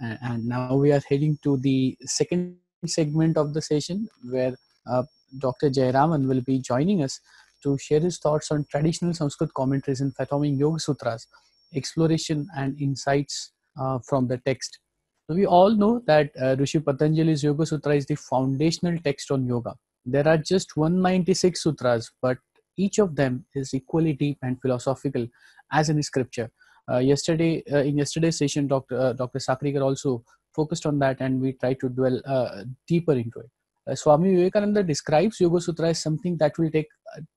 and now we are heading to the second segment of the session where uh, Dr. Jayaraman will be joining us to share his thoughts on traditional Sanskrit commentaries in performing Yoga Sutras, exploration and insights uh, from the text. So we all know that uh, Rishi Patanjali's Yoga Sutra is the foundational text on yoga. There are just 196 sutras, but each of them is equally deep and philosophical as in scripture. Uh, yesterday uh, in yesterday's session, Dr. Uh, Dr. Sakrigar also focused on that, and we tried to dwell deeper into it. Uh, Swami Vivekananda describes Yoga Sutra as something that will take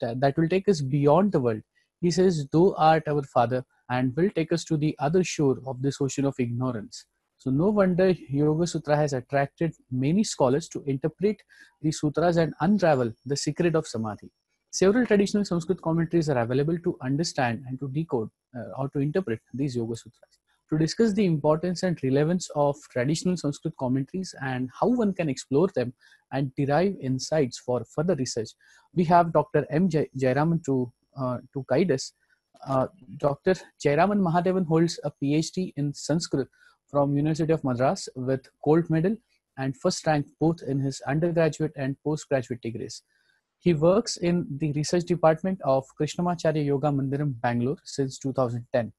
uh, that will take us beyond the world. He says, "Thou art our Father, and will take us to the other shore of this ocean of ignorance." So, no wonder Yoga Sutra has attracted many scholars to interpret the sutras and unravel the secret of samadhi. Several traditional Sanskrit commentaries are available to understand and to decode uh, how to interpret these Yoga Sutras. To discuss the importance and relevance of traditional Sanskrit commentaries and how one can explore them and derive insights for further research, we have Dr. M. Jay- Jayaraman to, uh, to guide us. Uh, Dr. Jayaraman Mahadevan holds a PhD in Sanskrit from University of Madras with gold medal and first rank both in his undergraduate and postgraduate degrees. He works in the research department of Krishnamacharya Yoga Mandiram, Bangalore since 2010.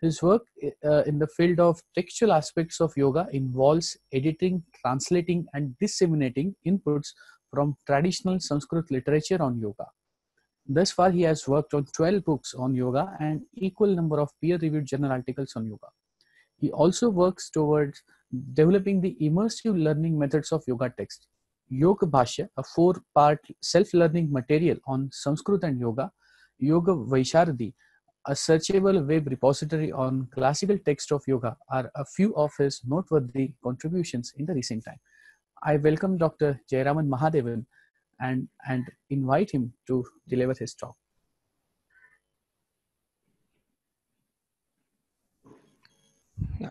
His work uh, in the field of textual aspects of yoga involves editing, translating, and disseminating inputs from traditional Sanskrit literature on yoga. Thus far, he has worked on 12 books on yoga and equal number of peer-reviewed journal articles on yoga. He also works towards developing the immersive learning methods of yoga text. Yoga Bhashya, a four part self learning material on Sanskrit and Yoga, Yoga Vaishardi, a searchable web repository on classical text of yoga, are a few of his noteworthy contributions in the recent time. I welcome Dr. Jayaraman Mahadevan and, and invite him to deliver his talk. Yeah.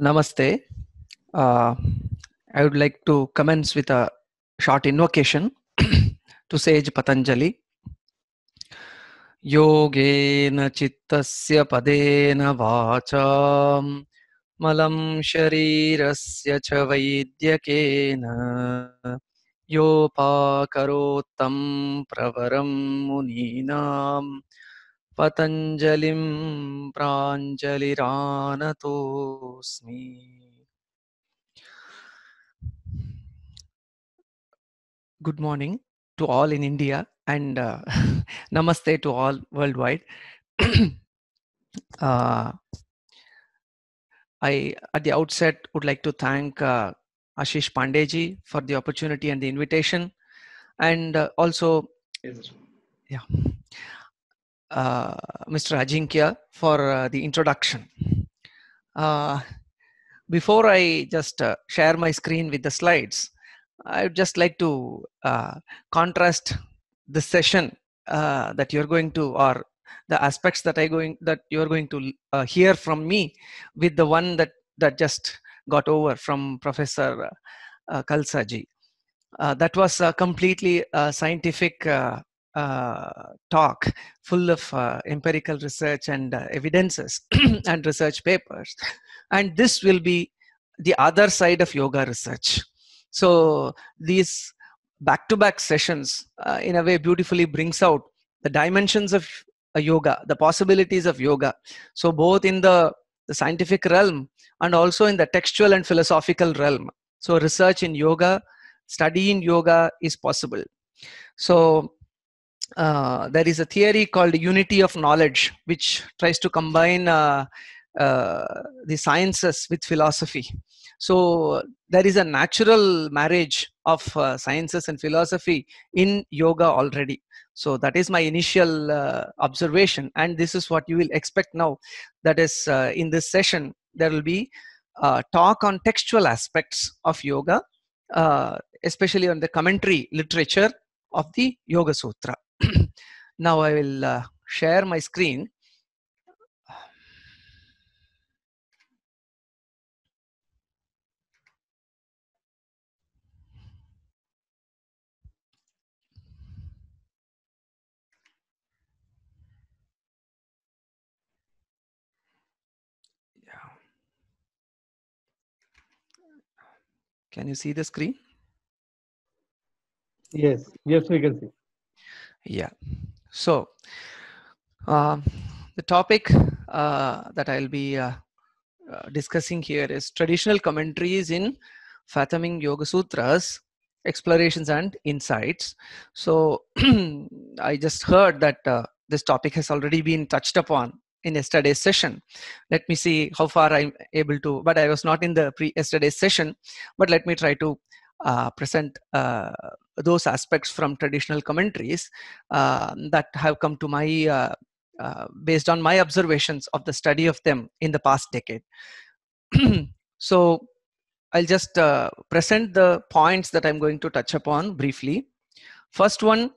Namaste. Uh, I would like to commence with a short invocation to Sage Patanjali. योगेन चित्तस्य पदेन वाचां मलं शरीरस्य च वैद्यकेन योपाकरोत्तं प्रवरं मुनीनां पतञ्जलिं प्राञ्जलिरानतोऽस्मि good morning to all in India and uh, namaste to all worldwide. uh, I, at the outset, would like to thank uh, Ashish Pandeji for the opportunity and the invitation, and uh, also, yes. yeah, uh, Mr. Ajinkya for uh, the introduction. before I just share my screen with the slides, I would just like to uh, contrast the session uh, that you're going to, or the aspects that I going that you're going to uh, hear from me, with the one that that just got over from Professor uh, Kalsaji. Uh, that was a completely uh, scientific uh, talk, full of empirical research and evidences and research papers. And this will be the other side of yoga research so these back-to-back sessions, uh, in a way, beautifully brings out the dimensions of yoga, the possibilities of yoga. So both in the, the scientific realm and also in the textual and philosophical realm. So research in yoga, study in yoga is possible. So uh, there is a theory called unity of knowledge, which tries to combine uh, uh, the sciences with philosophy. So there is a natural marriage of uh, sciences and philosophy in yoga already. So that is my initial uh, observation, and this is what you will expect now. That is, in this session, there will be talk on textual aspects of yoga, especially on the commentary literature of the Yoga Sutra. now I will uh, share my screen Can you see the screen? Yes, yes, we can see. Yeah. So, um, the topic uh, that I'll be uh, uh discussing here is traditional commentaries in Fathoming Yoga Sutras, Explorations and Insights. So, I just heard that uh, this topic has already been touched upon in yesterday's session let me see how far i'm able to but i was not in the pre yesterday's session but let me try to uh, present uh, those aspects from traditional commentaries uh, that have come to my uh, uh, based on my observations of the study of them in the past decade so i'll just uh, present the points that i'm going to touch upon briefly first one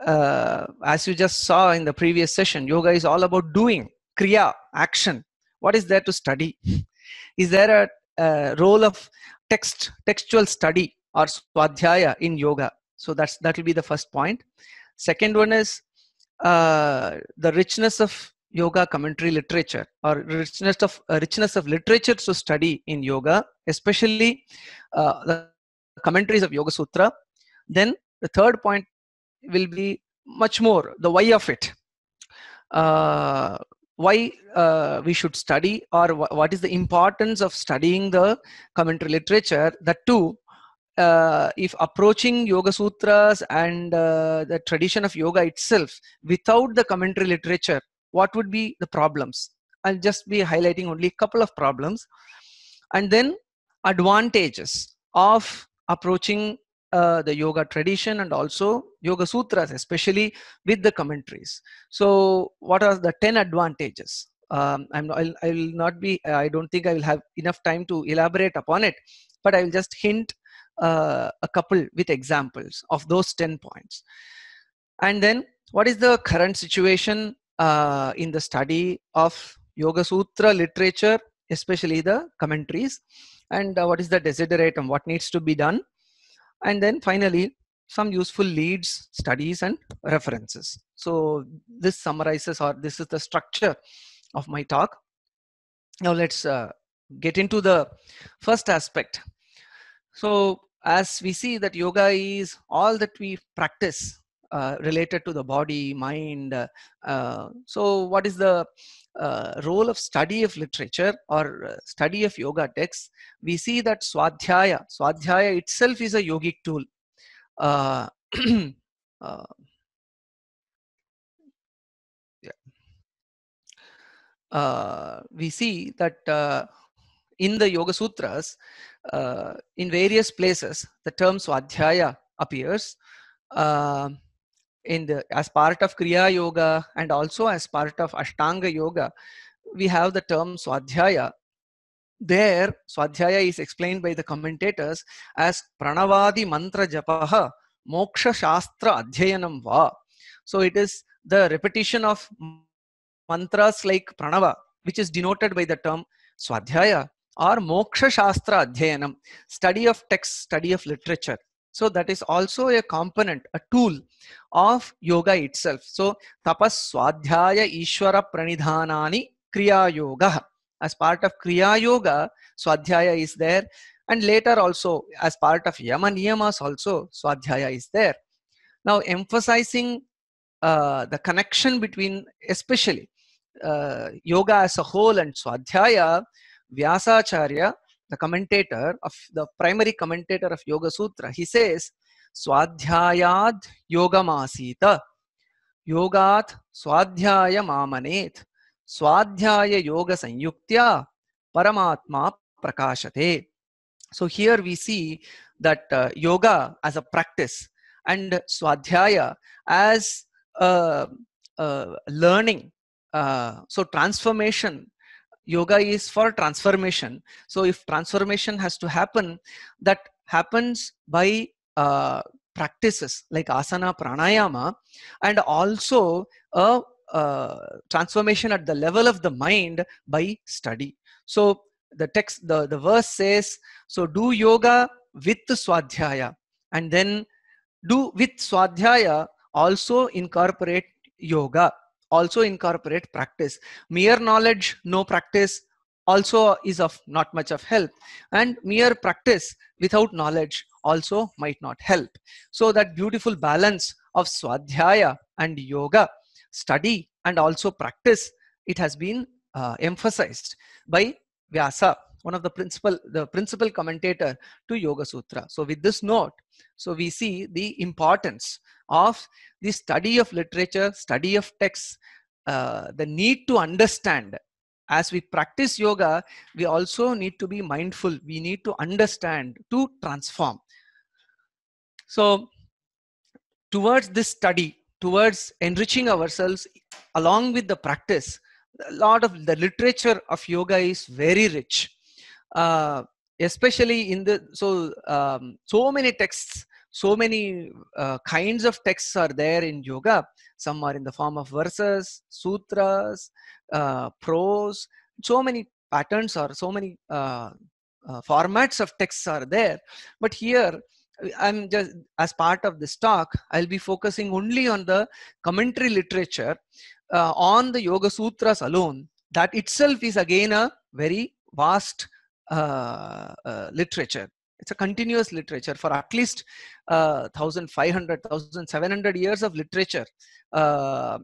uh, as you just saw in the previous session, yoga is all about doing, kriya, action. What is there to study? Is there a, a role of text, textual study or swadhyaya in yoga? So that's that will be the first point. Second one is uh, the richness of yoga commentary literature or richness of uh, richness of literature to study in yoga, especially uh, the commentaries of Yoga Sutra. Then the third point will be much more the why of it. Uh, why uh, we should study or wh what is the importance of studying the commentary literature that too uh, if approaching yoga sutras and uh, the tradition of yoga itself without the commentary literature what would be the problems i'll just be highlighting only a couple of problems and then advantages of approaching uh, the yoga tradition and also yoga sutras especially with the commentaries so what are the 10 advantages um, I'm not, I'll, I'll, not be i don't think i will have enough time to elaborate upon it but i will just hint uh, a couple with examples of those 10 points and then what is the current situation uh, in the study of yoga sutra literature especially the commentaries and uh, what is the desideratum what needs to be done and then finally, some useful leads, studies, and references. So this summarizes or this is the structure of my talk. Now let's uh, get into the first aspect. So as we see that yoga is all that we practice uh, related to the body, mind. Uh, uh, so, what is the uh, role of study of literature or uh, study of yoga texts? We see that swadhyaya, swadhyaya itself is a yogic tool. we see that in the Yoga Sutras, in various places, the term swadhyaya appears. Uh, in the as part of kriya yoga and also as part of ashtanga yoga we have the term swadhyaya there swadhyaya is explained by the commentators as pranavadi mantra japaha moksha shastra adhyayanam va so it is the repetition of mantras like pranava which is denoted by the term swadhyaya or moksha shastra adhyayanam study of text study of literature so that is also a component, a tool of yoga itself. So tapas swadhyaya ishvara pranidhanani kriya yoga. As part of kriya yoga, swadhyaya is there. And later also, as part of yama niyamas also, swadhyaya is there. Now emphasizing uh, the connection between, especially uh, yoga as a whole and swadhyaya, Vyasacharya the commentator of the primary commentator of Yoga Sutra, he says, Swadhyayad Masita, Yogat Swadhyaya Mamanet. Swadhyaya Yoga Sanyuktya Paramatma Prakashate. So here we see that uh, yoga as a practice and swadhyaya as uh, uh, learning. so transformation yoga is for transformation so if transformation has to happen that happens by uh, practices like asana pranayama and also a uh, transformation at the level of the mind by study so the text the, the verse says so do yoga with swadhyaya and then do with swadhyaya also incorporate yoga also incorporate practice mere knowledge no practice also is of not much of help and mere practice without knowledge also might not help so that beautiful balance of swadhyaya and yoga study and also practice it has been uh, emphasized by vyasa one of the principal the principal commentator to yoga sutra so with this note so we see the importance of the study of literature study of texts uh, the need to understand as we practice yoga we also need to be mindful we need to understand to transform so towards this study towards enriching ourselves along with the practice a lot of the literature of yoga is very rich uh, especially in the so um, so many texts so many uh, kinds of texts are there in yoga some are in the form of verses sutras uh, prose so many patterns or so many uh, uh formats of texts are there but here i'm just as part of this talk i'll be focusing only on the commentary literature uh, on the yoga sutras alone that itself is again a very vast uh, uh, literature it's a continuous literature for at least uh, 1500 1700 years of literature uh,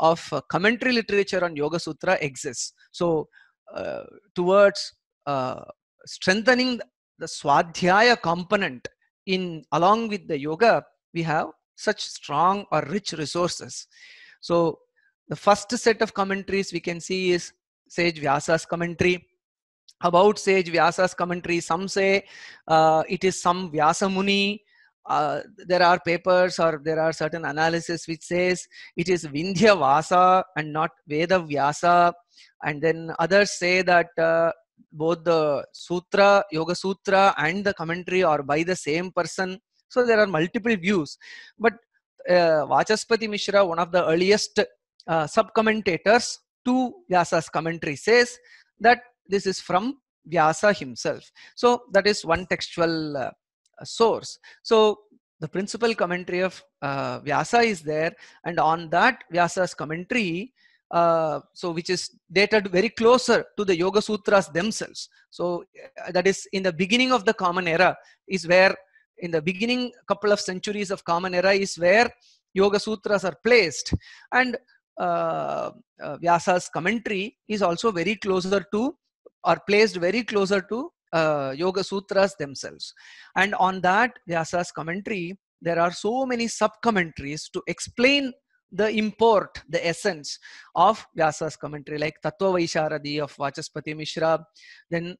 of uh, commentary literature on yoga sutra exists so uh, towards uh, strengthening the swadhyaya component in along with the yoga we have such strong or rich resources so the first set of commentaries we can see is sage vyasa's commentary about sage Vyasa's commentary. Some say uh, it is some Vyasa Muni. Uh, there are papers or there are certain analysis which says it is Vindhya Vasa and not Veda Vyasa. And then others say that uh, both the Sutra, Yoga Sutra, and the commentary are by the same person. So there are multiple views. But uh, Vachaspati Mishra, one of the earliest uh, sub commentators to Vyasa's commentary, says that this is from Vyasa himself. So that is one textual uh, source. So the principal commentary of uh, Vyasa is there and on that Vyasa's commentary uh, so which is dated very closer to the Yoga Sutras themselves. So uh, that is in the beginning of the Common Era is where in the beginning couple of centuries of Common Era is where Yoga Sutras are placed and uh, uh, Vyasa's commentary is also very closer to are placed very closer to uh, Yoga Sutras themselves. And on that Vyasa's commentary, there are so many sub commentaries to explain the import, the essence of Vyasa's commentary, like Tattva Vaisharadi of Vachaspati Mishra. Then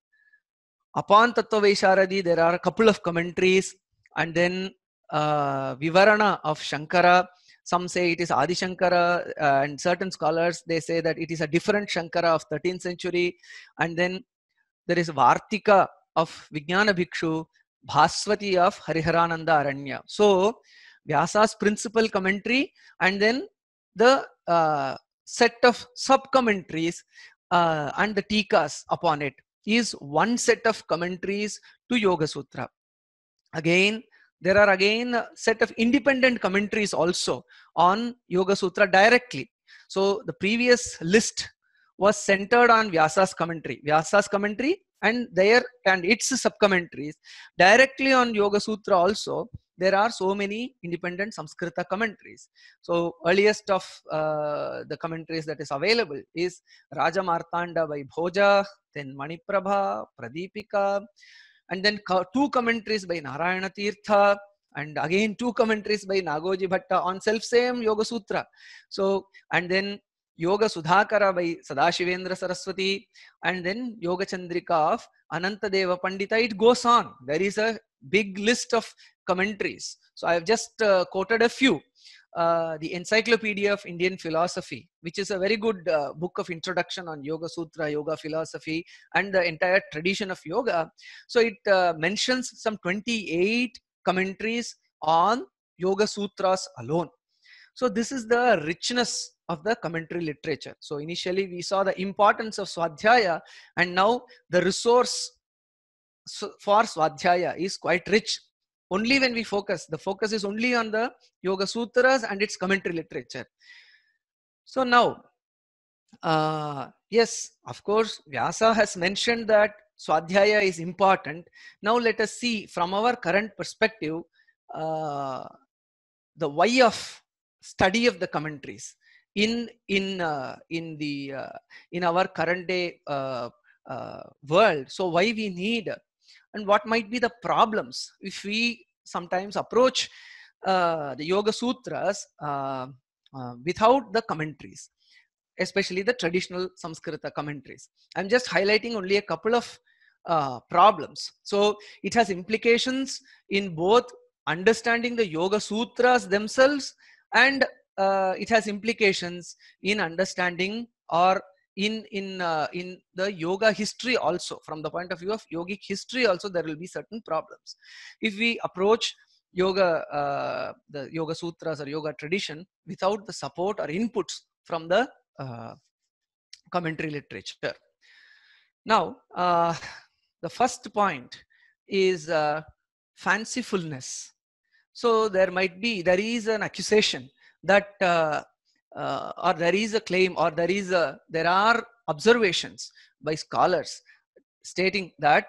upon Tattva Vaisharadi, there are a couple of commentaries, and then uh, Vivarana of Shankara some say it is Adi Shankara, uh, and certain scholars they say that it is a different Shankara of 13th century. And then there is Vartika of Vijnana Bhikshu, Bhaswati of Hariharananda Aranya. So Vyasa's principal commentary and then the uh, set of sub commentaries uh, and the tikas upon it is one set of commentaries to Yoga Sutra. Again, there are again a set of independent commentaries also on Yoga Sutra directly. So the previous list was centered on Vyasa's commentary. Vyasa's commentary and there and its subcommentaries directly on Yoga Sutra also. There are so many independent Sanskrita commentaries. So earliest of uh, the commentaries that is available is Raja Martanda by Bhoja, then Maniprabha, Pradipika, and then two commentaries by Narayana Tirtha and again two commentaries by Nagoji Bhatta on self-same Yoga Sutra. So, and then Yoga Sudhakara by Sadashivendra Saraswati and then Yoga Chandrika of Anantadeva Pandita. It goes on. There is a big list of commentaries. So I have just uh, quoted a few. Uh, the Encyclopedia of Indian Philosophy, which is a very good uh, book of introduction on Yoga Sutra, Yoga philosophy, and the entire tradition of yoga. So it uh, mentions some 28 commentaries on Yoga Sutras alone. So this is the richness of the commentary literature. So initially we saw the importance of Swadhyaya, and now the resource for Swadhyaya is quite rich only when we focus the focus is only on the yoga sutras and its commentary literature so now uh, yes of course vyasa has mentioned that swadhyaya is important now let us see from our current perspective uh, the why of study of the commentaries in in uh, in the uh, in our current day uh, uh world so why we need and what might be the problems if we sometimes approach uh, the Yoga Sutras uh, uh, without the commentaries, especially the traditional Sanskrita commentaries. I'm just highlighting only a couple of uh, problems. So it has implications in both understanding the Yoga Sutras themselves and uh, it has implications in understanding or in in uh, in the yoga history also from the point of view of yogic history also there will be certain problems if we approach yoga uh, the yoga sutras or yoga tradition without the support or inputs from the uh, commentary literature now uh, the first point is uh, fancifulness so there might be there is an accusation that uh, uh, or there is a claim or there is a there are observations by scholars stating that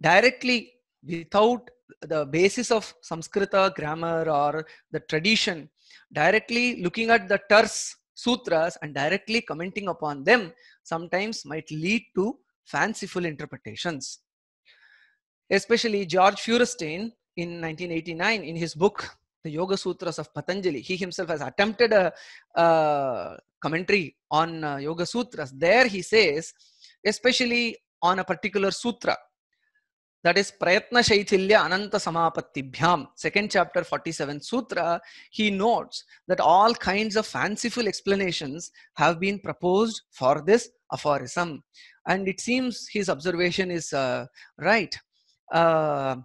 directly without the basis of Sanskrita grammar or the tradition, directly looking at the terse sutras and directly commenting upon them sometimes might lead to fanciful interpretations. Especially George Feuerstein in 1989 in his book the Yoga Sutras of Patanjali. He himself has attempted a, a commentary on uh, Yoga Sutras. There he says, especially on a particular sutra, that is Prayatna Shaithilya Ananta Samapatti Bhyam, second chapter 47 Sutra, he notes that all kinds of fanciful explanations have been proposed for this aphorism. And it seems his observation is uh, right. Uh,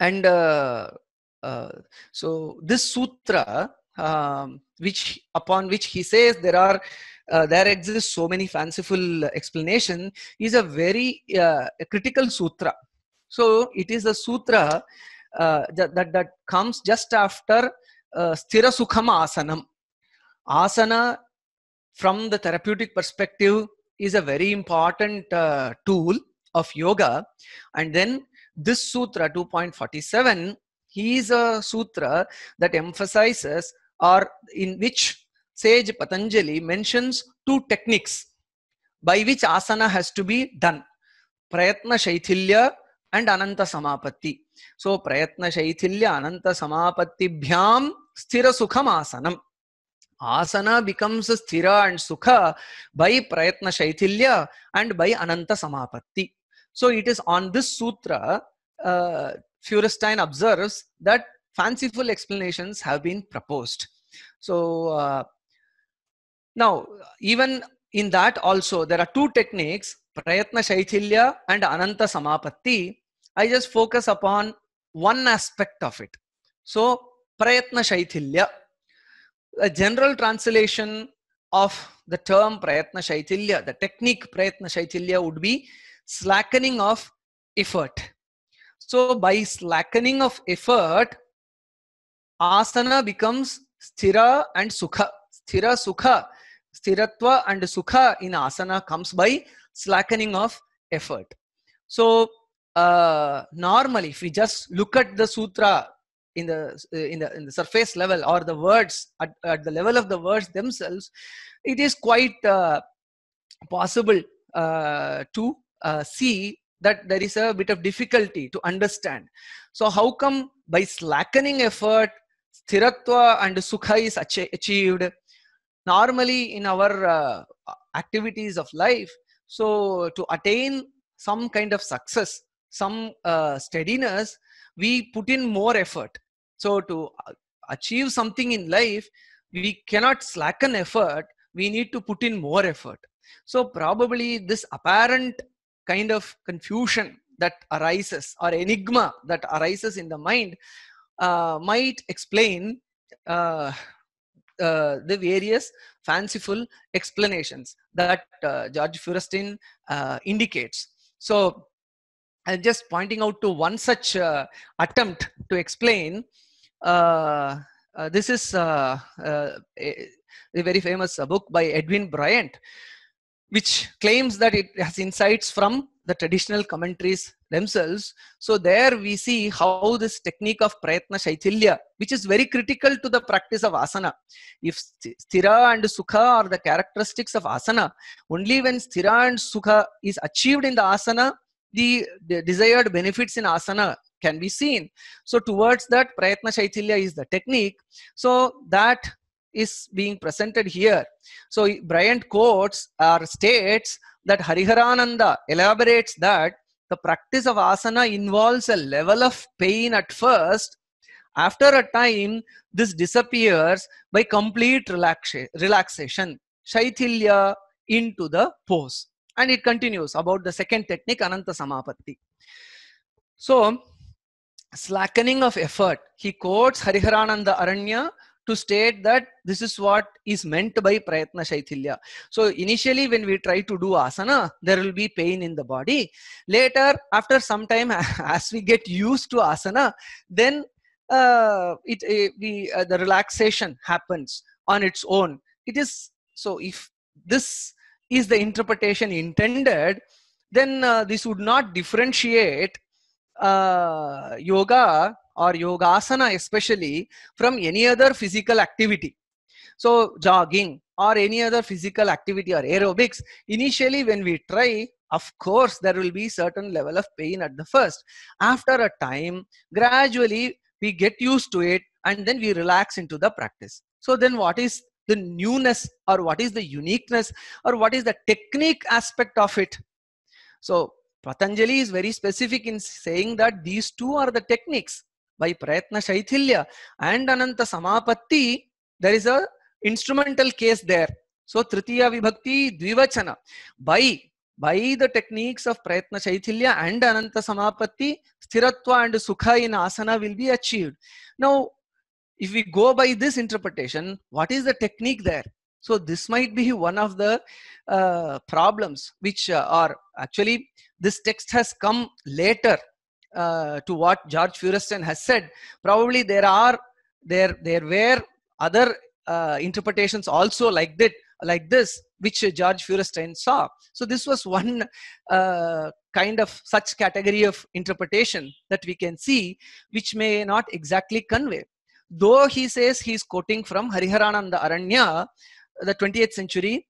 and uh, uh, so this sutra, um, which upon which he says there are uh, there exists so many fanciful explanation, is a very uh, a critical sutra. So it is a sutra uh, that, that, that comes just after uh, sthira sukham asanam. Asana, from the therapeutic perspective, is a very important uh, tool of yoga, and then this sutra 2.47 he is a sutra that emphasizes or in which sage Patanjali mentions two techniques by which asana has to be done. Prayatna Shaithilya and Ananta Samapatti. So Prayatna Shaithilya Ananta Samapatti Bhyam Sthira Sukham Asanam. Asana becomes sthira and sukha by Prayatna Shaithilya and by Ananta Samapatti. So it is on this sutra uh, Feuerstein observes that fanciful explanations have been proposed. So uh, now, even in that also, there are two techniques, Prayatna Shaithilya and Ananta Samapatti. I just focus upon one aspect of it. So, Prayatna Shaithilya, a general translation of the term Prayatna Shaithilya, the technique Prayatna Shaithilya would be slackening of effort so by slackening of effort, asana becomes sthira and sukha. Sthira sukha, sthiratva and sukha in asana comes by slackening of effort. So uh, normally, if we just look at the sutra in the uh, in the in the surface level or the words at, at the level of the words themselves, it is quite uh, possible uh, to uh, see that there is a bit of difficulty to understand. So how come by slackening effort, sthiratva and sukha is achieved? Normally in our uh, activities of life, so to attain some kind of success, some uh, steadiness, we put in more effort. So to uh, achieve something in life, we cannot slacken effort. We need to put in more effort. So probably this apparent kind of confusion that arises or enigma that arises in the mind uh, might explain uh, uh, the various fanciful explanations that uh, George Feuerstein uh, indicates. So, I'm just pointing out to one such uh, attempt to explain. this is a, a, very famous book by Edwin Bryant, which claims that it has insights from the traditional commentaries themselves. So there we see how this technique of prayatna shaithilya, which is very critical to the practice of asana. If sthira and sukha are the characteristics of asana, only when sthira and sukha is achieved in the asana, the, the desired benefits in asana can be seen. So towards that prayatna shaithilya is the technique. So that is being presented here. So Bryant quotes or states that Hariharananda elaborates that the practice of asana involves a level of pain at first. After a time, this disappears by complete relaxa relaxation, shaithilya into the pose. And it continues about the second technique, Ananta Samapatti. So, slackening of effort. He quotes Hariharananda Aranya to state that this is what is meant by prayatna shaithilya. So initially when we try to do asana, there will be pain in the body. Later, after some time, as we get used to asana, then uh, it, uh, we, uh, the relaxation happens on its own. It is, so if this is the interpretation intended, then uh, this would not differentiate uh, yoga or yogasana especially from any other physical activity so jogging or any other physical activity or aerobics initially when we try of course there will be certain level of pain at the first after a time gradually we get used to it and then we relax into the practice so then what is the newness or what is the uniqueness or what is the technique aspect of it so patanjali is very specific in saying that these two are the techniques by Prayatna Shaithilya and Ananta Samapatti, there is a instrumental case there. So Tritiya Vibhakti Dvivachana. By by the techniques of Prayatna Shaithilya and Ananta Samapatti, Sthiratva and Sukha in asana will be achieved. Now, if we go by this interpretation, what is the technique there? So this might be one of the uh, problems which uh, are actually this text has come later uh, to what George Fureston has said, probably there are there there were other uh, interpretations also like that like this which George Fureston saw. So this was one uh, kind of such category of interpretation that we can see which may not exactly convey. Though he says he is quoting from Hariharananda Aranya, the 20th century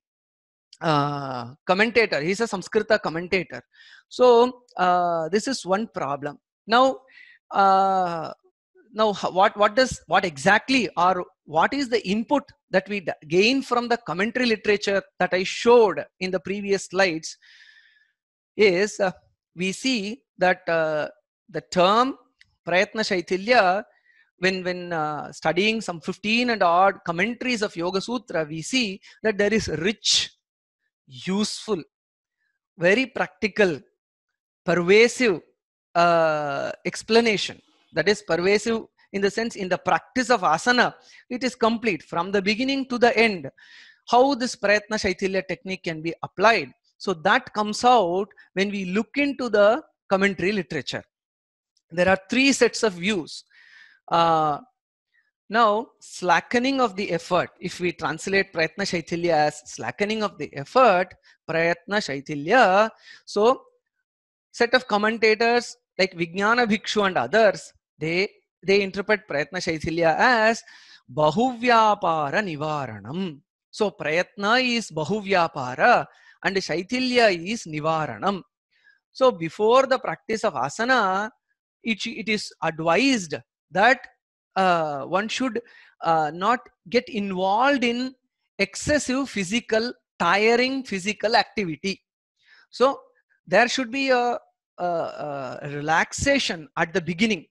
uh, commentator. He's a Sanskrita commentator. So uh, this is one problem. Now, uh, now what what does what exactly or what is the input that we gain from the commentary literature that I showed in the previous slides? Is uh, we see that uh, the term prayatna shaitilya when when uh, studying some 15 and odd commentaries of yoga sutra we see that there is rich useful, very practical, pervasive uh, explanation. That is pervasive in the sense in the practice of asana, it is complete from the beginning to the end. How this Prayatna Shaitilya technique can be applied. So that comes out when we look into the commentary literature. There are three sets of views. Uh, now, slackening of the effort, if we translate Prayatna Shaitilya as slackening of the effort, Prayatna Shaitilya, so set of commentators like Vijnana Bhikshu and others, they, they interpret Prayatna Shaitilya as Bahuvyapara Nivaranam. So, Prayatna is Bahuvyapara and Shaitilya is Nivaranam. So, before the practice of asana, it, it is advised that uh, one should uh, not get involved in excessive physical tiring physical activity so there should be a, a, a, relaxation at the beginning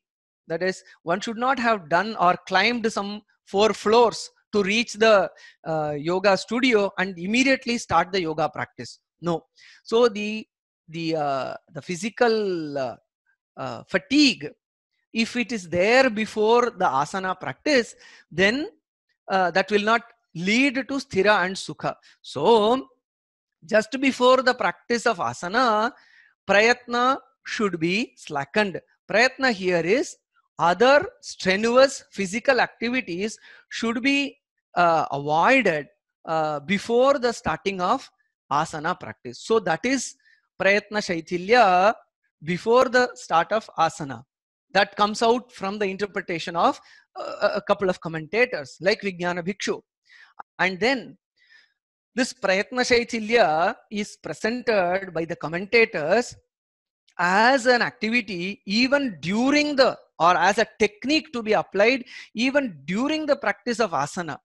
that is one should not have done or climbed some four floors to reach the uh, yoga studio and immediately start the yoga practice no so the the uh, the physical uh, uh fatigue if it is there before the asana practice, then uh, that will not lead to sthira and sukha. So, just before the practice of asana, prayatna should be slackened. Prayatna here is other strenuous physical activities should be uh, avoided uh, before the starting of asana practice. So that is prayatna shaitilya before the start of asana that comes out from the interpretation of uh, a couple of commentators like Vijnana Bhikshu. And then this Prayatna Shaichilya is presented by the commentators as an activity even during the or as a technique to be applied even during the practice of asana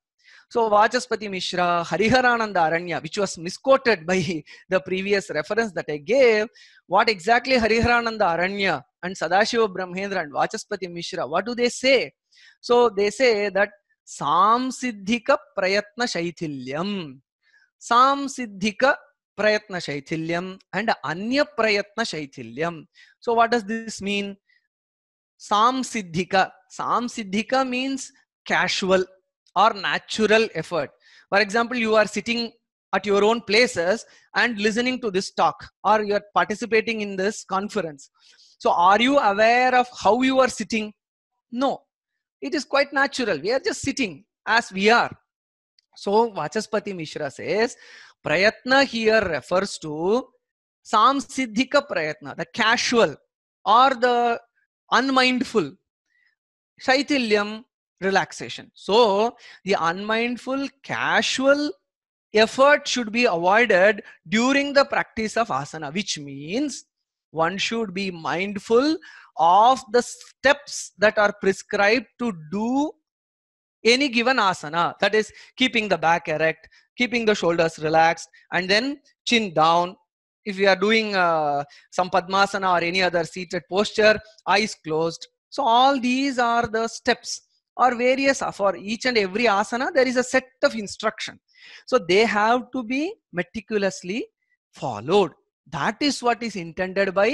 so Vachaspati Mishra, Hariharananda Aranya, which was misquoted by the previous reference that I gave, what exactly Hariharananda Aranya and Sadashiva Brahmendra and Vachaspati Mishra, what do they say? So they say that Samsiddhika Prayatna Shaithilyam. Samsiddhika Prayatna Shaithilyam and Anya Prayatna Shaithilyam. So what does this mean? Samsiddhika. Samsiddhika means casual or natural effort. For example, you are sitting at your own places and listening to this talk or you're participating in this conference. So, are you aware of how you are sitting? No, it is quite natural. We are just sitting as we are. So, Vachaspati Mishra says, Prayatna here refers to Samsiddhika Prayatna, the casual or the unmindful. Shaitilyam relaxation. So the unmindful casual effort should be avoided during the practice of asana, which means one should be mindful of the steps that are prescribed to do any given asana. That is keeping the back erect, keeping the shoulders relaxed, and then chin down. If you are doing uh, some Padmasana or any other seated posture, eyes closed. So all these are the steps or various uh, for each and every asana there is a set of instruction so they have to be meticulously followed that is what is intended by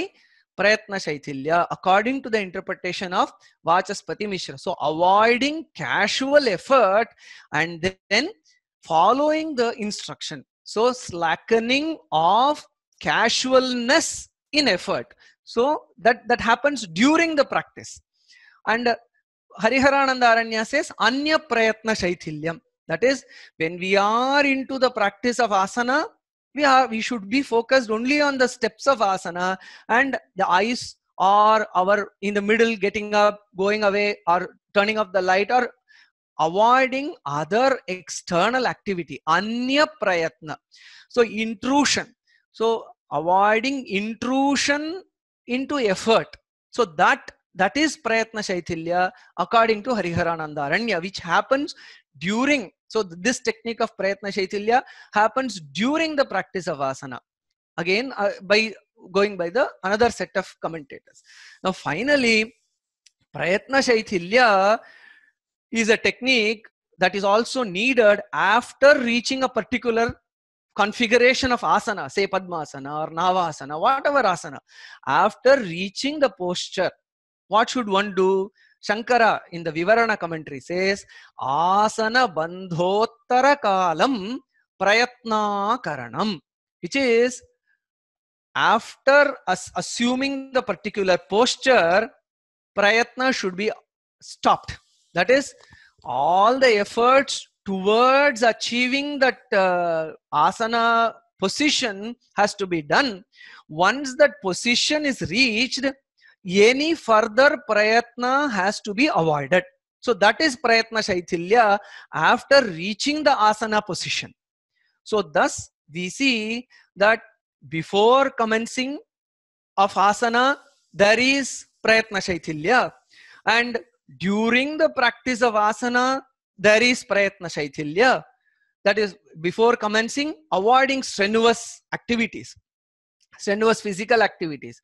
prayatna shaithilya according to the interpretation of vachaspati mishra so avoiding casual effort and then following the instruction so slackening of casualness in effort so that that happens during the practice and Hariharananda Aranya says, Anya Prayatna Shaithilyam. That is, when we are into the practice of asana, we, are, we should be focused only on the steps of asana and the eyes or our in the middle getting up, going away or turning off the light or avoiding other external activity. Anya Prayatna. So intrusion. So avoiding intrusion into effort. So that that is Prayatna Shaithilya according to Hariharanandaranya, which happens during. So this technique of Prayatna Shaithilya happens during the practice of asana. Again, uh, by going by the another set of commentators. Now, finally, Prayatna Shaithilya is a technique that is also needed after reaching a particular configuration of asana, say Padmasana or Navasana, whatever asana, after reaching the posture what should one do? Shankara in the Vivarana commentary says, Asana bandhottara kalam prayatna karanam, which is after assuming the particular posture, prayatna should be stopped. That is, all the efforts towards achieving that uh, asana position has to be done. Once that position is reached, any further prayatna has to be avoided. So that is prayatna shaithilya after reaching the asana position. So thus we see that before commencing of asana, there is prayatna shaithilya. And during the practice of asana, there is prayatna shaithilya. That is before commencing, avoiding strenuous activities strenuous physical activities.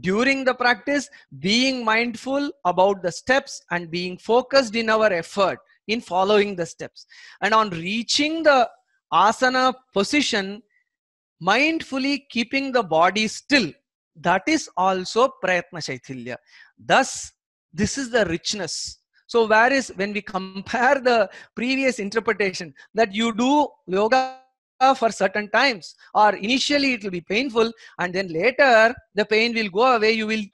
During the practice, being mindful about the steps and being focused in our effort in following the steps. And on reaching the asana position, mindfully keeping the body still. That is also prayatna shaithilya. Thus, this is the richness so where is when we compare the previous interpretation that you do yoga uh, for certain times or initially it will be painful and then later the pain will go away you will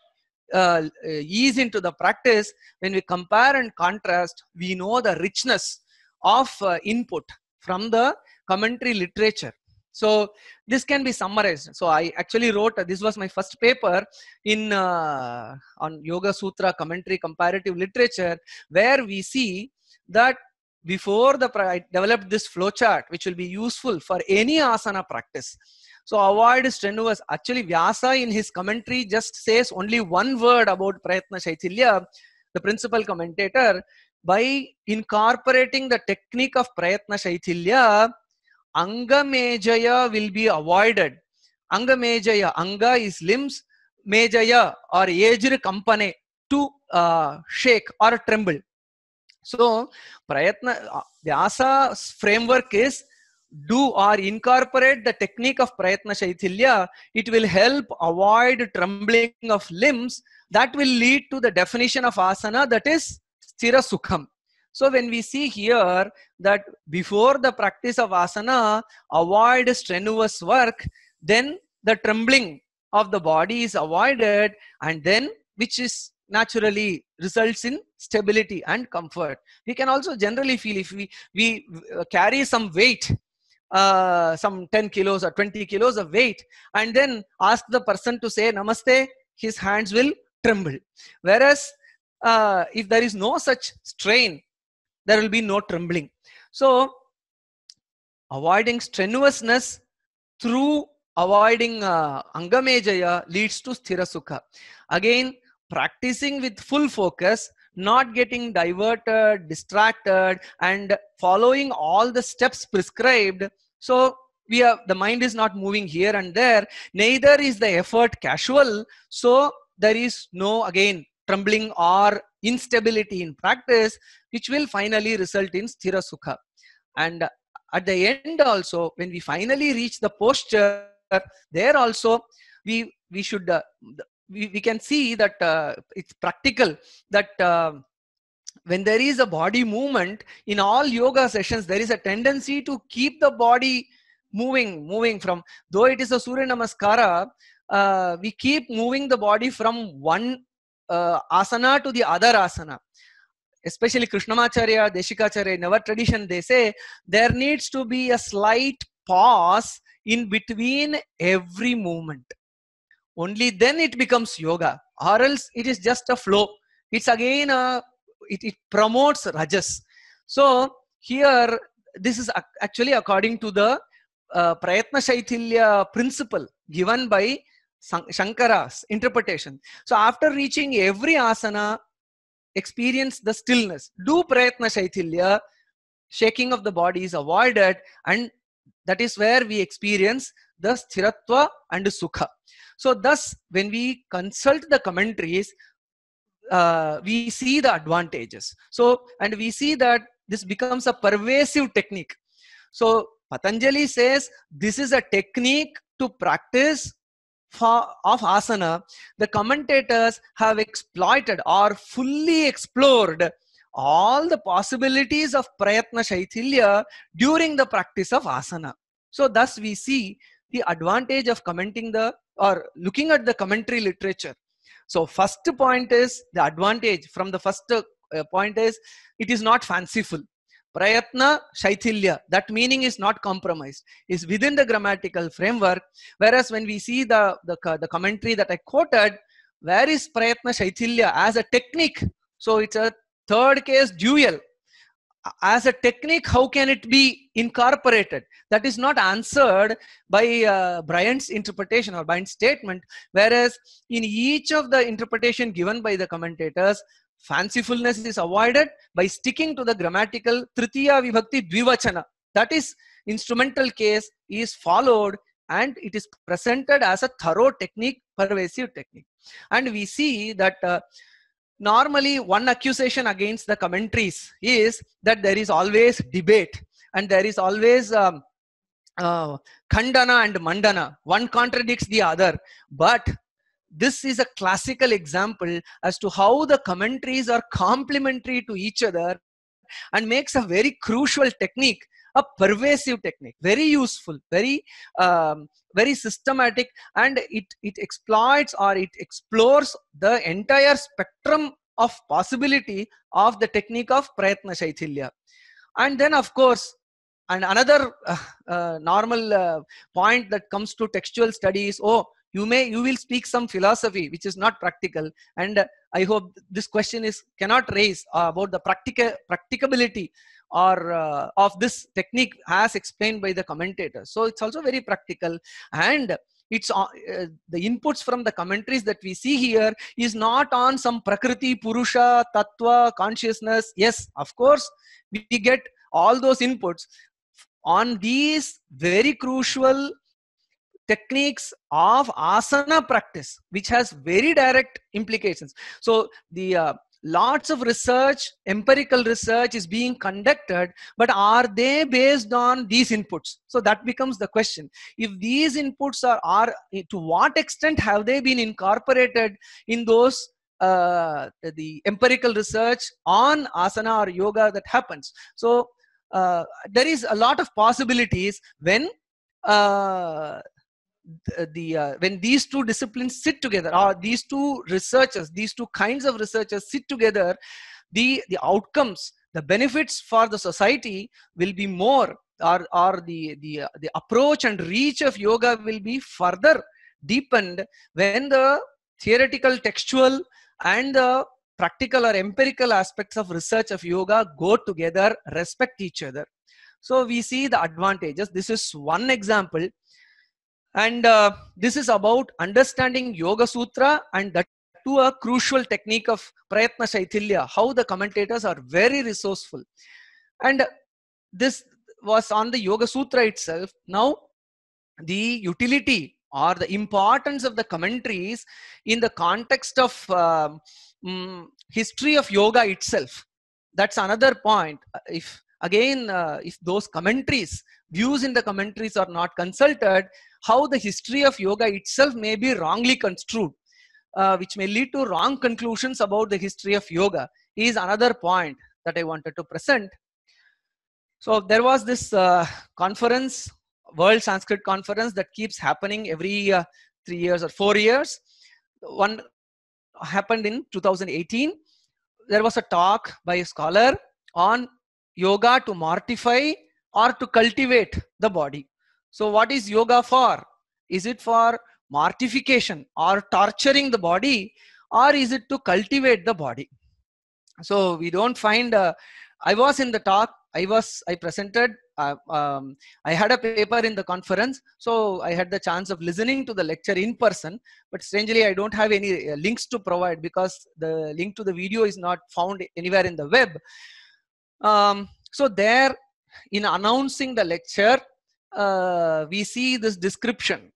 uh, ease into the practice when we compare and contrast we know the richness of uh, input from the commentary literature so this can be summarized so i actually wrote uh, this was my first paper in uh, on yoga sutra commentary comparative literature where we see that before the I developed this flowchart, which will be useful for any asana practice. So avoid strenuous. Actually, Vyasa in his commentary just says only one word about Prayatna Shaitilya, the principal commentator. By incorporating the technique of Prayatna Shaitilya, Anga Mejaya will be avoided. Anga Mejaya, Anga is limbs, Mejaya or Ejri Kampane to uh, shake or tremble. So Prayatna uh, Vyasa framework is do or incorporate the technique of Prayatna Shaithilya. It will help avoid trembling of limbs that will lead to the definition of asana that is sthira sukham. So when we see here that before the practice of asana, avoid strenuous work, then the trembling of the body is avoided and then which is naturally results in stability and comfort we can also generally feel if we we uh, carry some weight uh, some 10 kilos or 20 kilos of weight and then ask the person to say namaste his hands will tremble whereas uh, if there is no such strain there will be no trembling so avoiding strenuousness through avoiding uh, angamejaya leads to sthira sukha again practicing with full focus not getting diverted distracted and following all the steps prescribed so we are the mind is not moving here and there neither is the effort casual so there is no again trembling or instability in practice which will finally result in sthira sukha and at the end also when we finally reach the posture there also we we should uh, we, we can see that uh, it's practical that uh, when there is a body movement in all yoga sessions there is a tendency to keep the body moving moving from though it is a surya namaskara uh, we keep moving the body from one uh, asana to the other asana especially krishnamacharya deshikacharya in our tradition they say there needs to be a slight pause in between every movement only then it becomes yoga or else it is just a flow it's again a it, it promotes rajas so here this is actually according to the uh, prayatna shaithilya principle given by shankara's interpretation so after reaching every asana experience the stillness do prayatna shaithilya shaking of the body is avoided and that is where we experience the Sthiratva and Sukha. So thus, when we consult the commentaries, uh, we see the advantages. So, and we see that this becomes a pervasive technique. So Patanjali says this is a technique to practice for, of asana. The commentators have exploited or fully explored all the possibilities of prayatna shaithilya during the practice of asana. So thus we see the advantage of commenting the or looking at the commentary literature. So first point is the advantage from the first uh, point is it is not fanciful. Prayatna Shaithilya, that meaning is not compromised, is within the grammatical framework. Whereas when we see the, the, the commentary that I quoted, where is Prayatna Shaithilya as a technique? So it's a Third case, dual. As a technique, how can it be incorporated? That is not answered by uh, Bryant's interpretation or Bryant's statement. Whereas in each of the interpretation given by the commentators, fancifulness is avoided by sticking to the grammatical tritiya vibhakti dvivachana. That is instrumental case is followed and it is presented as a thorough technique, pervasive technique. And we see that uh, normally one accusation against the commentaries is that there is always debate and there is always um, uh, khandana and mandana one contradicts the other but this is a classical example as to how the commentaries are complementary to each other and makes a very crucial technique a pervasive technique very useful very um, very systematic and it it exploits or it explores the entire spectrum of possibility of the technique of prayatna shaithilya and then of course and another uh, uh, normal uh, point that comes to textual studies oh you may you will speak some philosophy which is not practical and i hope this question is cannot raise about the practical practicability or uh, of this technique as explained by the commentator. So it's also very practical and it's uh, the inputs from the commentaries that we see here is not on some prakriti, purusha, tattva, consciousness. Yes, of course, we get all those inputs on these very crucial techniques of asana practice which has very direct implications so the uh, lots of research, empirical research is being conducted, but are they based on these inputs? So that becomes the question. If these inputs are, are to what extent have they been incorporated in those uh, the empirical research on asana or yoga that happens? So uh, there is a lot of possibilities when uh, the, uh, when these two disciplines sit together or ah, these two researchers these two kinds of researchers sit together the the outcomes the benefits for the society will be more or or the the uh, the approach and reach of yoga will be further deepened when the theoretical textual and the practical or empirical aspects of research of yoga go together respect each other so we see the advantages this is one example and uh, this is about understanding Yoga Sutra and that to a crucial technique of Prayatna Shaitilya, how the commentators are very resourceful. And this was on the Yoga Sutra itself. Now, the utility or the importance of the commentaries in the context of um, mm, history of yoga itself. That's another point. If again uh, if those commentaries views in the commentaries are not consulted how the history of yoga itself may be wrongly construed uh, which may lead to wrong conclusions about the history of yoga is another point that i wanted to present so there was this uh, conference world sanskrit conference that keeps happening every uh, 3 years or 4 years one happened in 2018 there was a talk by a scholar on yoga to mortify or to cultivate the body. So, what is yoga for? Is it for mortification or torturing the body, or is it to cultivate the body? So, we don't find. Uh, I was in the talk. I was. I presented. Uh, um, I had a paper in the conference, so I had the chance of listening to the lecture in person. But strangely, I don't have any uh, links to provide because the link to the video is not found anywhere in the web. Um, so there, in announcing the lecture, uh, we see this description.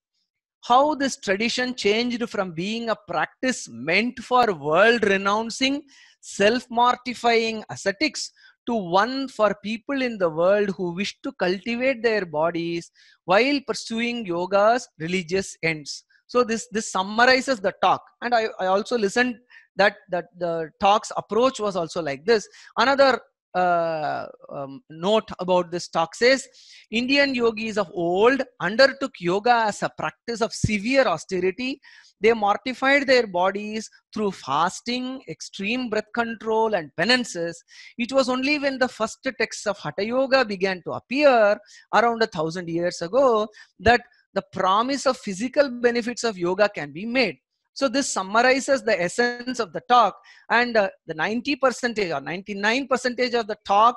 How this tradition changed from being a practice meant for world-renouncing, self-mortifying ascetics to one for people in the world who wish to cultivate their bodies while pursuing yoga's religious ends. So this, this summarizes the talk. And I, I also listened that, that the talk's approach was also like this. Another uh, um, note about this talk says Indian yogis of old undertook yoga as a practice of severe austerity. They mortified their bodies through fasting, extreme breath control, and penances. It was only when the first texts of Hatha Yoga began to appear around a thousand years ago that the promise of physical benefits of yoga can be made. So this summarizes the essence of the talk and uh, the 90 percentage or 99 percentage of the talk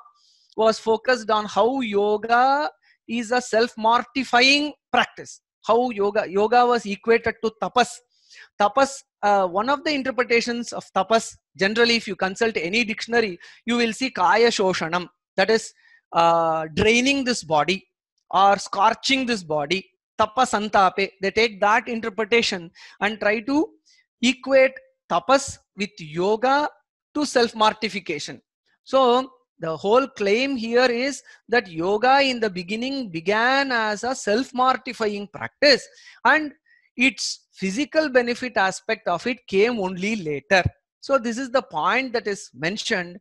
was focused on how yoga is a self-mortifying practice. How yoga, yoga was equated to tapas. Tapas, uh, one of the interpretations of tapas, generally if you consult any dictionary, you will see kaya shoshanam, that is uh, draining this body or scorching this body tapas antape they take that interpretation and try to equate tapas with yoga to self mortification so the whole claim here is that yoga in the beginning began as a self mortifying practice and its physical benefit aspect of it came only later so this is the point that is mentioned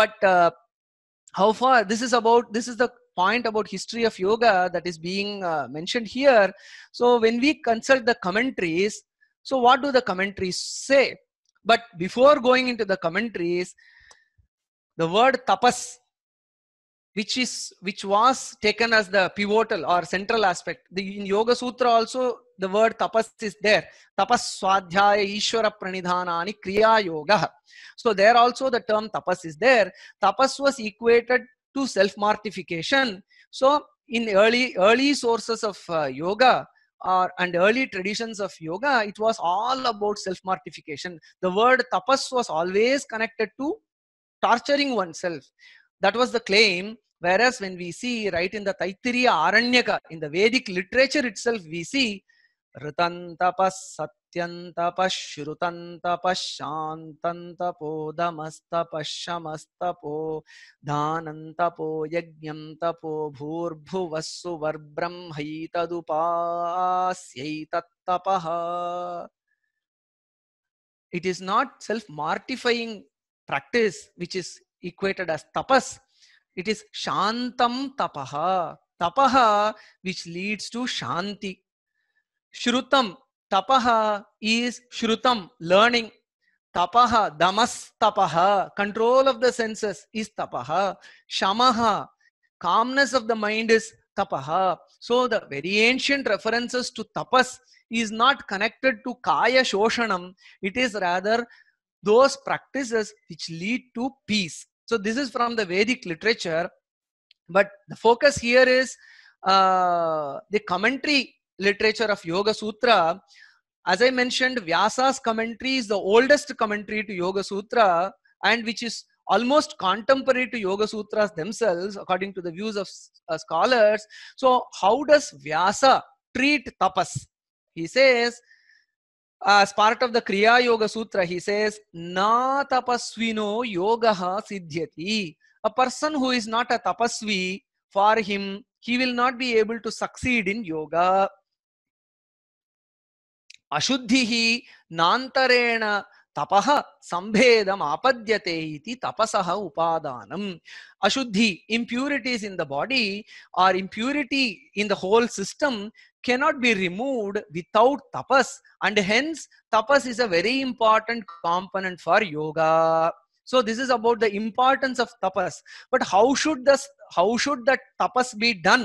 but uh, how far this is about this is the point about history of yoga that is being uh, mentioned here so when we consult the commentaries so what do the commentaries say but before going into the commentaries the word tapas which is which was taken as the pivotal or central aspect the, in yoga sutra also the word tapas is there tapas swadhyaya ishvara pranidhanani kriya yoga so there also the term tapas is there tapas was equated to self mortification so in early early sources of uh, yoga or and early traditions of yoga it was all about self mortification the word tapas was always connected to torturing oneself that was the claim whereas when we see right in the taittiriya aranyaka in the vedic literature itself we see ऋतं तपः सत्यं तपः श्रुतं तपः शान्तं तपोदमस्तपः शमस्तपो दानं तपो यज्ञं तपो भूर्भुवः सुवर्ब्रह्मैतदुपास्यैतत्तपः it is not self mortifying practice which is equated as tapas it is shantam tapaha tapaha which leads to shanti Shrutam, tapaha is Shrutam, learning. Tapaha, damas tapaha, control of the senses is tapaha. Shamaha, calmness of the mind is tapaha. So the very ancient references to tapas is not connected to kaya shoshanam. It is rather those practices which lead to peace. So this is from the Vedic literature. But the focus here is uh, the commentary literature of Yoga Sutra, as I mentioned, Vyasa's commentary is the oldest commentary to Yoga Sutra and which is almost contemporary to Yoga Sutras themselves, according to the views of uh, scholars. So, how does Vyasa treat tapas? He says, as part of the Kriya Yoga Sutra, he says, Na tapasvino yogaha siddhyati. A person who is not a tapasvi, for him, he will not be able to succeed in yoga. ಅಶುದ್ಧಿ ನಾಂತರೇಣ ತಪಃ ಸಂಭೇದಮಾಪದ್ಯತೆ ಇತಿ ತಪಸಃ ಉಪಾದಾನಂ ಅಶುದ್ಧಿ impurities in the body or impurity in the whole system cannot be removed without tapas and hence tapas is a very important component for yoga so this is about the importance of tapas but how should this how should that tapas be done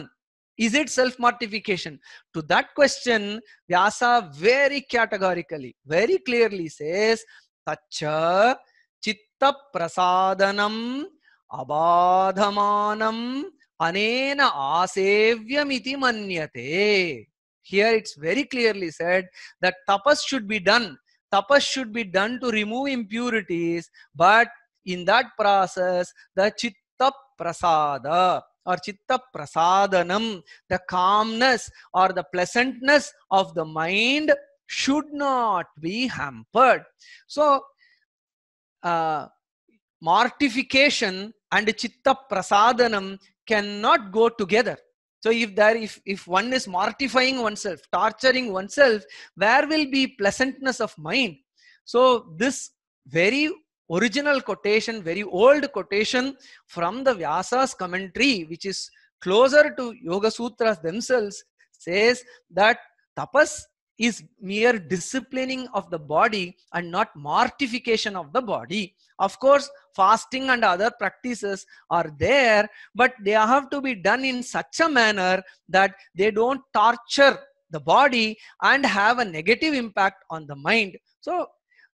is it self mortification? To that question, Vyasa very categorically, very clearly says, Tacha chitta prasadanam abadhamanam anena asevyamiti manyate. Here it's very clearly said that tapas should be done. Tapas should be done to remove impurities, but in that process, the chitta prasada, or chitta prasadanam, the calmness or the pleasantness of the mind should not be hampered. So, uh, mortification and chitta prasadanam cannot go together. So if there, if, if one is mortifying oneself, torturing oneself, where will be pleasantness of mind? So this very original quotation, very old quotation from the Vyasa's commentary, which is closer to Yoga Sutras themselves, says that tapas is mere disciplining of the body and not mortification of the body. Of course, fasting and other practices are there, but they have to be done in such a manner that they don't torture the body and have a negative impact on the mind. So,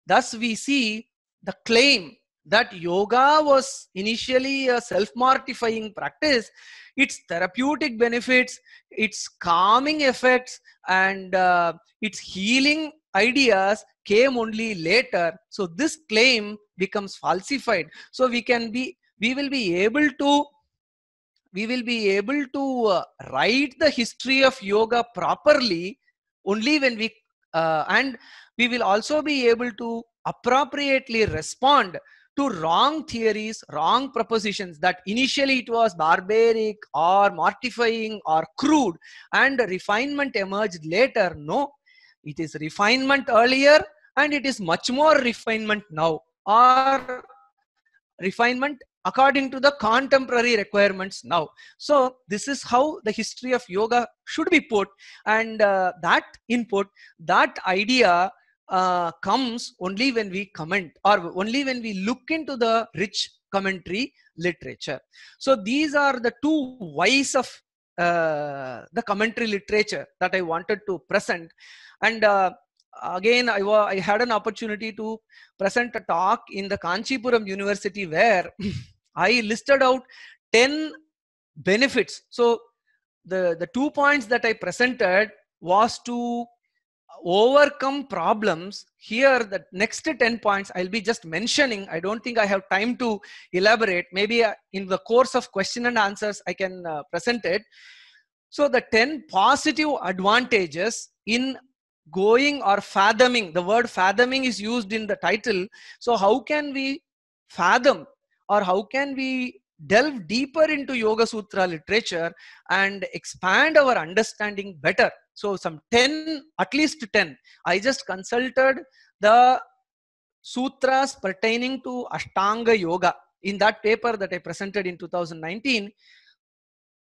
thus we see the claim that yoga was initially a self mortifying practice, its therapeutic benefits, its calming effects, and uh, its healing ideas came only later. So, this claim becomes falsified. So, we can be we will be able to we will be able to uh, write the history of yoga properly only when we uh, and we will also be able to appropriately respond to wrong theories, wrong propositions that initially it was barbaric or mortifying or crude and refinement emerged later. No, it is refinement earlier and it is much more refinement now or refinement according to the contemporary requirements now. So this is how the history of yoga should be put and uh, that input, that idea uh, comes only when we comment or only when we look into the rich commentary literature. So these are the two whys of uh, the commentary literature that I wanted to present. And uh, again, I, I had an opportunity to present a talk in the Kanchipuram University where I listed out 10 benefits. So the, the two points that I presented was to overcome problems here the next 10 points i'll be just mentioning i don't think i have time to elaborate maybe uh, in the course of question and answers i can uh, present it so the 10 positive advantages in going or fathoming the word fathoming is used in the title so how can we fathom or how can we delve deeper into yoga sutra literature and expand our understanding better so some 10, at least 10. I just consulted the sutras pertaining to Ashtanga Yoga. In that paper that I presented in 2019,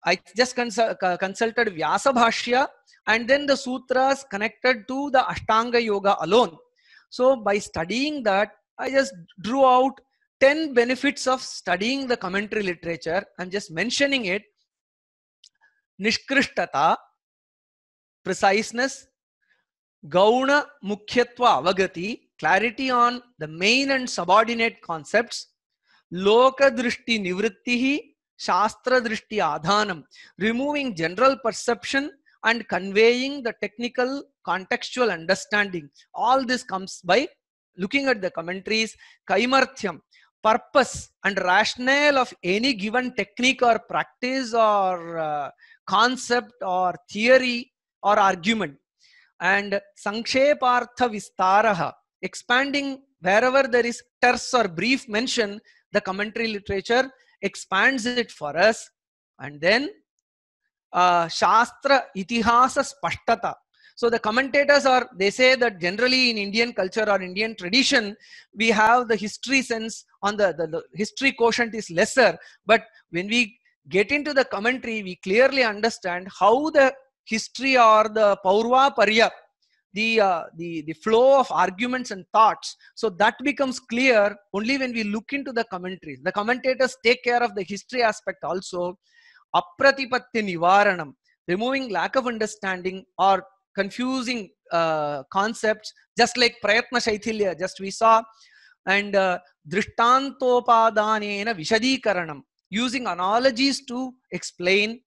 I just consul uh, consulted Vyasa Bhashya and then the sutras connected to the Ashtanga Yoga alone. So by studying that, I just drew out 10 benefits of studying the commentary literature. I'm just mentioning it. Nishkrishtata, preciseness, gauna mukhyatva avagati, clarity on the main and subordinate concepts, lokadrishti nivrittihi, shastra drishti adhanam, removing general perception and conveying the technical contextual understanding. All this comes by looking at the commentaries, kaimarthyam, purpose and rationale of any given technique or practice or uh, concept or theory or argument. And sankshepartha vistaraha, expanding wherever there is terse or brief mention, the commentary literature expands it for us. And then uh, Shastra Itihasa Spashtata. So the commentators are, they say that generally in Indian culture or Indian tradition, we have the history sense on the, the, the history quotient is lesser. But when we get into the commentary, we clearly understand how the history or the Paurva Parya, the, uh, the, the flow of arguments and thoughts. So that becomes clear only when we look into the commentaries. The commentators take care of the history aspect also. Apratipatti Nivaranam, removing lack of understanding or confusing uh, concepts, just like Prayatna Shaithilya, just we saw. And uh, Drishtantopadanena Vishadikaranam, using analogies to explain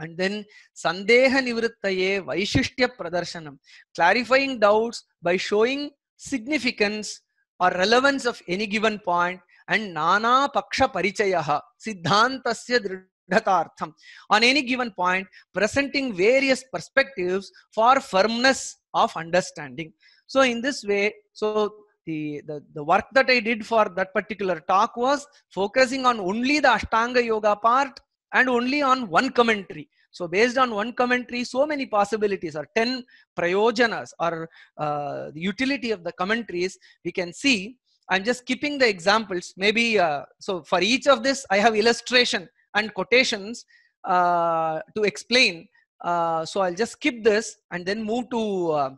and then Sandeha Nivrittaye Vaishishtya Pradarsanam, clarifying doubts by showing significance or relevance of any given point and Nana Paksha Parichayaha, Siddhantasya Dridhatartham. On any given point, presenting various perspectives for firmness of understanding. So in this way, so the, the, the work that I did for that particular talk was focusing on only the Ashtanga Yoga part and only on one commentary. So based on one commentary, so many possibilities or 10 prayojanas or uh, the utility of the commentaries we can see. I'm just keeping the examples. Maybe, uh, so for each of this, I have illustration and quotations uh, to explain. Uh, so I'll just skip this and then move to uh,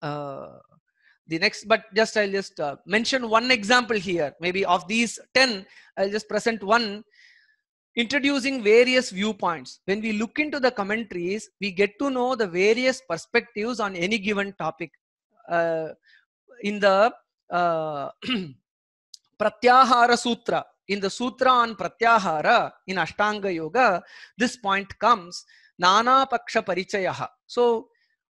uh, the next but just i'll just uh, mention one example here maybe of these 10 i'll just present one introducing various viewpoints. When we look into the commentaries, we get to know the various perspectives on any given topic. Uh, in the uh, Pratyahara Sutra, in the Sutra on Pratyahara, in Ashtanga Yoga, this point comes Nana Paksha Parichayaha. So,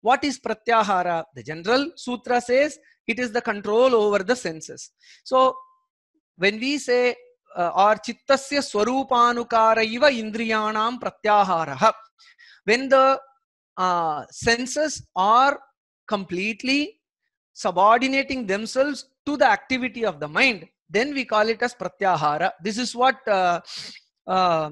what is Pratyahara? The general Sutra says it is the control over the senses. So, when we say or chittasya swarupanukara iva indriyanam pratyaharaha. When the uh, senses are completely subordinating themselves to the activity of the mind, then we call it as pratyahara. This is what uh, uh,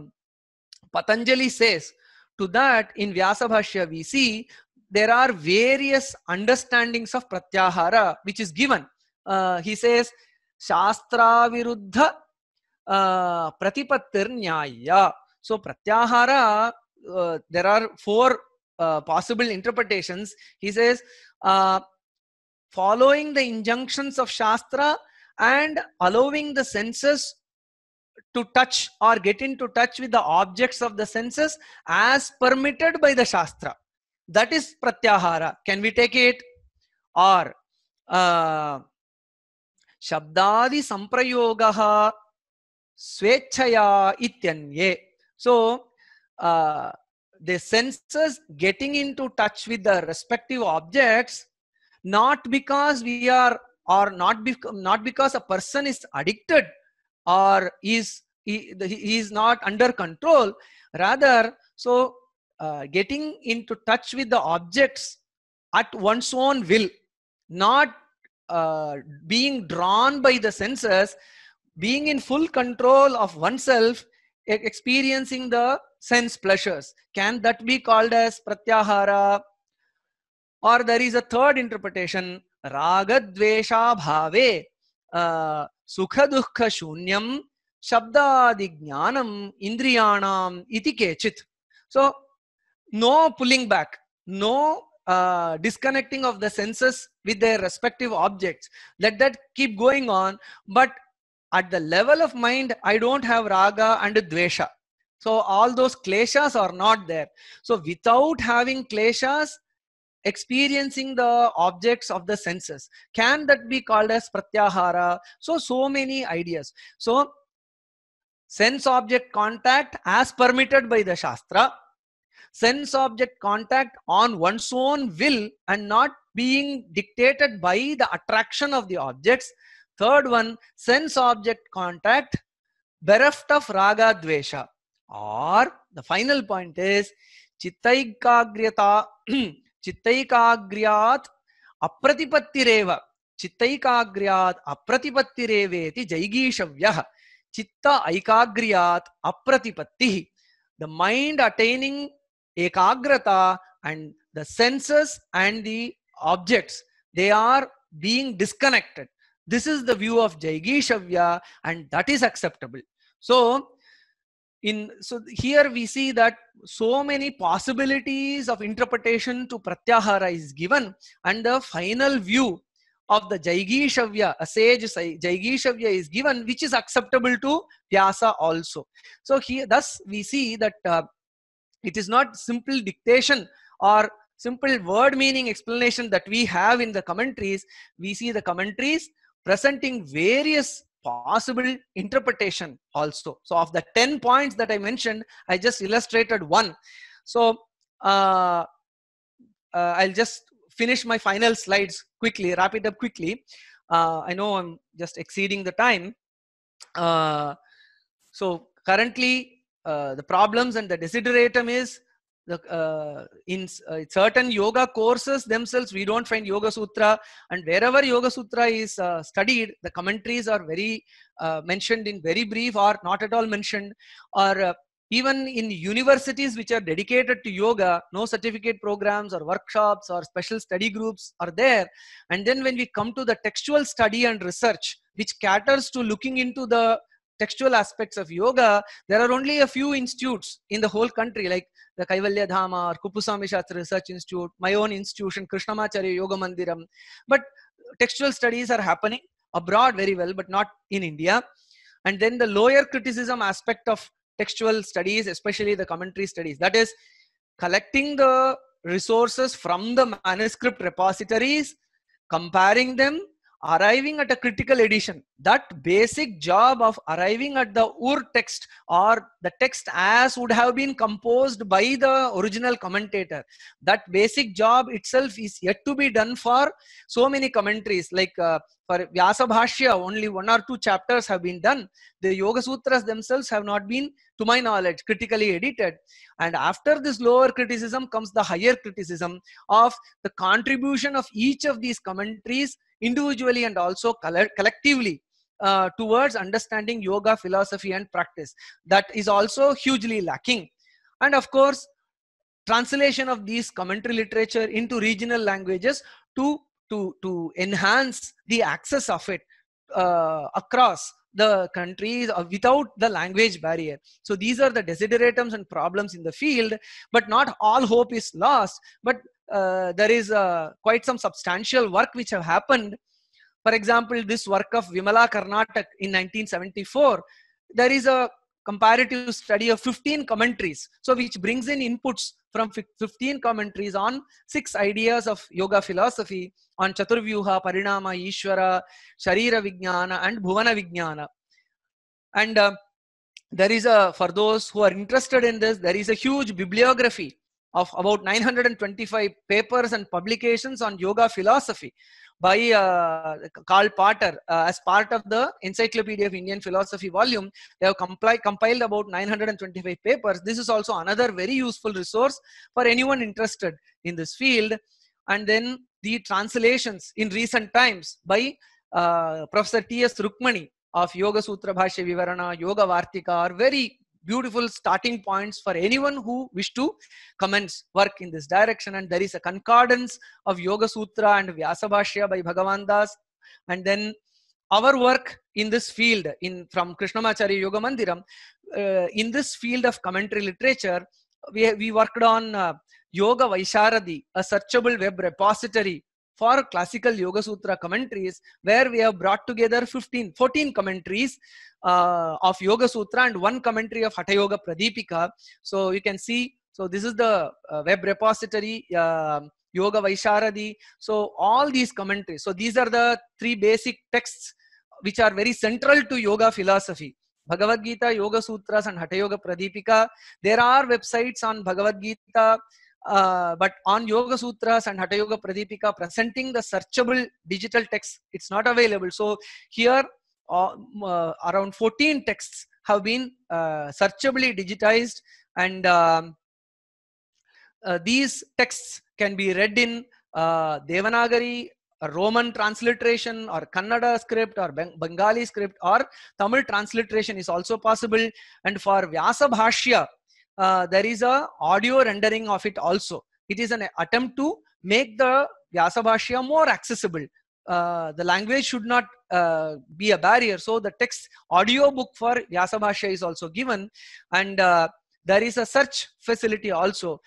Patanjali says. To that, in Vyasabhashya, we see there are various understandings of pratyahara which is given. Uh, he says, Shastra viruddha pratipatir nyaya. So pratyahara, there are four possible interpretations. He says, following the injunctions of Shastra and allowing the senses to touch or get into touch with the objects of the senses as permitted by the Shastra. That is pratyahara. Can we take it? Or, uh, Shabdadi Samprayogaha Svechaya ityanye. So uh, the senses getting into touch with the respective objects, not because we are or not, not because a person is addicted or is he, he is not under control rather so uh, getting into touch with the objects at one's own will not uh, being drawn by the senses being in full control of oneself experiencing the sense pleasures can that be called as pratyahara or there is a third interpretation raga dvesha bhave uh, sukha dukha shunyam shabdadi jnanam indriyanam iti kechit so no pulling back no uh, disconnecting of the senses with their respective objects let that keep going on but at the level of mind i don't have raga and dvesha so all those kleshas are not there so without having kleshas experiencing the objects of the senses can that be called as pratyahara so so many ideas so sense object contact as permitted by the shastra sense object contact on one's own will and not being dictated by the attraction of the objects Third one, sense object contact bereft of raga dvesha. Or the final point is chittaikagryata chittaikagryat apratipatireva चित्तैकाग्र्यात् अप्रतिपत्तिरेवेति जैगीषव्यः चित्त ऐकाग्र्यात् apratipatti. The mind attaining एकाग्रता and the senses and the objects they are being disconnected this is the view of Shavya, and that is acceptable. So in so here we see that so many possibilities of interpretation to pratyahara is given and the final view of the Shavya, a sage Shavya, is given, which is acceptable to Vyasa also. So here, thus we see that uh, it is not simple dictation or simple word meaning explanation that we have in the commentaries. We see the commentaries presenting various possible interpretation also. So of the 10 points that I mentioned, I just illustrated one. So uh, uh, I'll just finish my final slides quickly, wrap it up quickly. Uh, I know I'm just exceeding the time. Uh, so currently uh, the problems and the desideratum is the uh, in uh, certain yoga courses themselves we don't find yoga sutra and wherever yoga sutra is uh, studied the commentaries are very uh, mentioned in very brief or not at all mentioned or uh, even in universities which are dedicated to yoga no certificate programs or workshops or special study groups are there and then when we come to the textual study and research which caters to looking into the textual aspects of yoga, there are only a few institutes in the whole country, like the Kaivalya Dhama or Kupusami Shastra Research Institute, my own institution, Krishnamacharya Yoga Mandiram. But textual studies are happening abroad very well, but not in India. And then the lower criticism aspect of textual studies, especially the commentary studies, that is collecting the resources from the manuscript repositories, comparing them, arriving at a critical edition that basic job of arriving at the ur text or the text as would have been composed by the original commentator that basic job itself is yet to be done for so many commentaries like uh, for vyasa bhashya only one or two chapters have been done the yoga sutras themselves have not been to my knowledge critically edited and after this lower criticism comes the higher criticism of the contribution of each of these commentaries individually and also collectively uh, towards understanding yoga philosophy and practice that is also hugely lacking and of course translation of these commentary literature into regional languages to to to enhance the access of it uh, across the countries uh, without the language barrier. So these are the desideratums and problems in the field, but not all hope is lost. But uh, there is uh, quite some substantial work which have happened. For example, this work of Vimala Karnatak in 1974, there is a comparative study of 15 commentaries. So which brings in inputs from 15 commentaries on six ideas of yoga philosophy on Chaturvyuha, Parinama, Ishvara, Sharira Vijnana and Bhuvana Vijnana. And uh, there is a, for those who are interested in this, there is a huge bibliography of about 925 papers and publications on yoga philosophy by uh, Karl Potter uh, as part of the Encyclopedia of Indian Philosophy volume. They have compli- compiled about 925 papers. This is also another very useful resource for anyone interested in this field. And then the translations in recent times by uh, Professor T.S. Rukmani of Yoga Sutra Bhashya Vivarana, Yoga Vartika are very beautiful starting points for anyone who wish to commence work in this direction. And there is a concordance of Yoga Sutra and Vyasabhashya by Bhagavan Das. And then our work in this field in from Krishnamacharya Yoga Mandiram, uh, in this field of commentary literature, we, we worked on uh, Yoga Vaisharadi, a searchable web repository for classical Yoga Sutra commentaries, where we have brought together 15, 14 commentaries uh, of Yoga Sutra and one commentary of Hatha Yoga Pradipika. So you can see, so this is the uh, web repository, uh, Yoga Vaisharadi. So all these commentaries. So these are the three basic texts which are very central to yoga philosophy. Bhagavad Gita, Yoga Sutras, and Hatha Yoga Pradipika. There are websites on Bhagavad Gita, uh, but on Yoga Sutras and Hatha Yoga Pradipika, presenting the searchable digital text, it's not available. So here, uh, uh, around 14 texts have been uh, searchably digitized, and um, uh, these texts can be read in uh, Devanagari, Roman transliteration, or Kannada script, or Beng Bengali script, or Tamil transliteration is also possible. And for Vyasa Bhashya, uh, there is a audio rendering of it also. It is an attempt to make the Vyasabhashya more accessible. Uh, the language should not uh, be a barrier. So the text audio book for Vyasabhashya is also given and uh, there is a search facility also.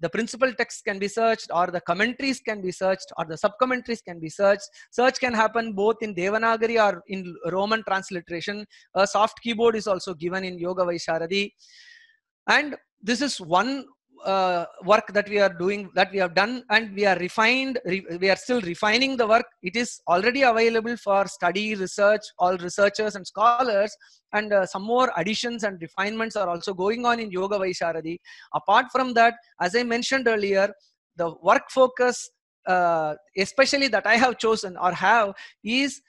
The principal text can be searched or the commentaries can be searched or the sub-commentaries can be searched. Search can happen both in Devanagari or in Roman transliteration. A soft keyboard is also given in Yoga Vaisharadi and this is one uh, work that we are doing that we have done and we are refined re we are still refining the work it is already available for study research all researchers and scholars and uh, some more additions and refinements are also going on in yoga vaisharadi apart from that as i mentioned earlier the work focus uh, especially that i have chosen or have is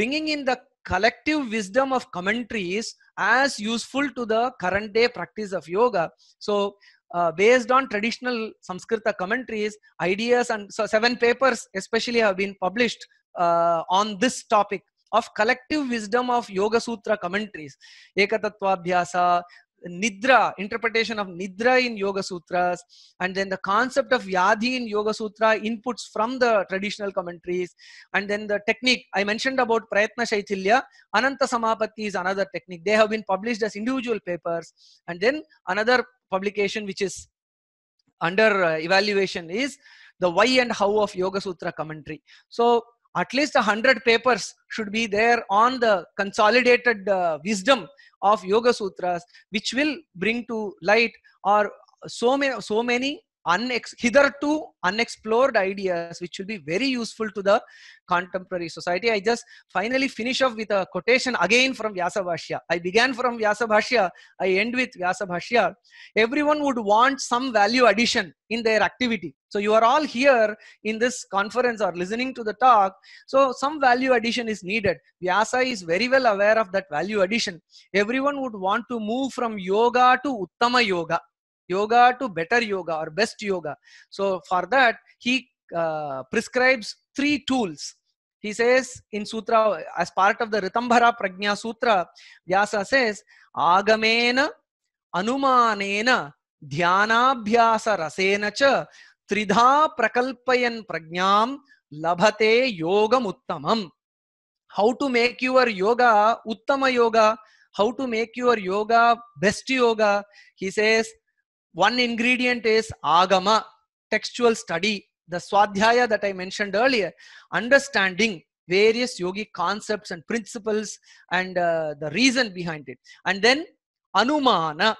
bringing in the collective wisdom of commentaries as useful to the current day practice of yoga. So uh, based on traditional Sanskrita commentaries, ideas and so seven papers especially have been published uh, on this topic of collective wisdom of Yoga Sutra commentaries. Ekatatvabhyasa, nidra interpretation of nidra in yoga sutras and then the concept of yadhi in yoga sutra inputs from the traditional commentaries and then the technique i mentioned about prayatna shaitilya ananta samapatti is another technique they have been published as individual papers and then another publication which is under uh, evaluation is the why and how of yoga sutra commentary so at least 100 papers should be there on the consolidated uh, wisdom of yoga sutras which will bring to light or so many so many unex- hitherto unexplored ideas which will be very useful to the contemporary society i just finally finish off with a quotation again from vyasabhashya i began from vyasabhashya i end with vyasabhashya everyone would want some value addition in their activity so you are all here in this conference or listening to the talk so some value addition is needed vyasa is very well aware of that value addition everyone would want to move from yoga to uttama yoga yoga to better yoga or best yoga so for that he uh, prescribes three tools he says in sutra as part of the ritambhara pragna sutra vyasa says agamena anumanena ध्यानाभ्यास rasena cha tridha prakalpayan pragnam labhate yogam uttamam how to make your yoga uttama yoga how to make your yoga best yoga he says One ingredient is agama, textual study, the swadhyaya that I mentioned earlier, understanding various yogic concepts and principles and uh, the reason behind it. And then anumana,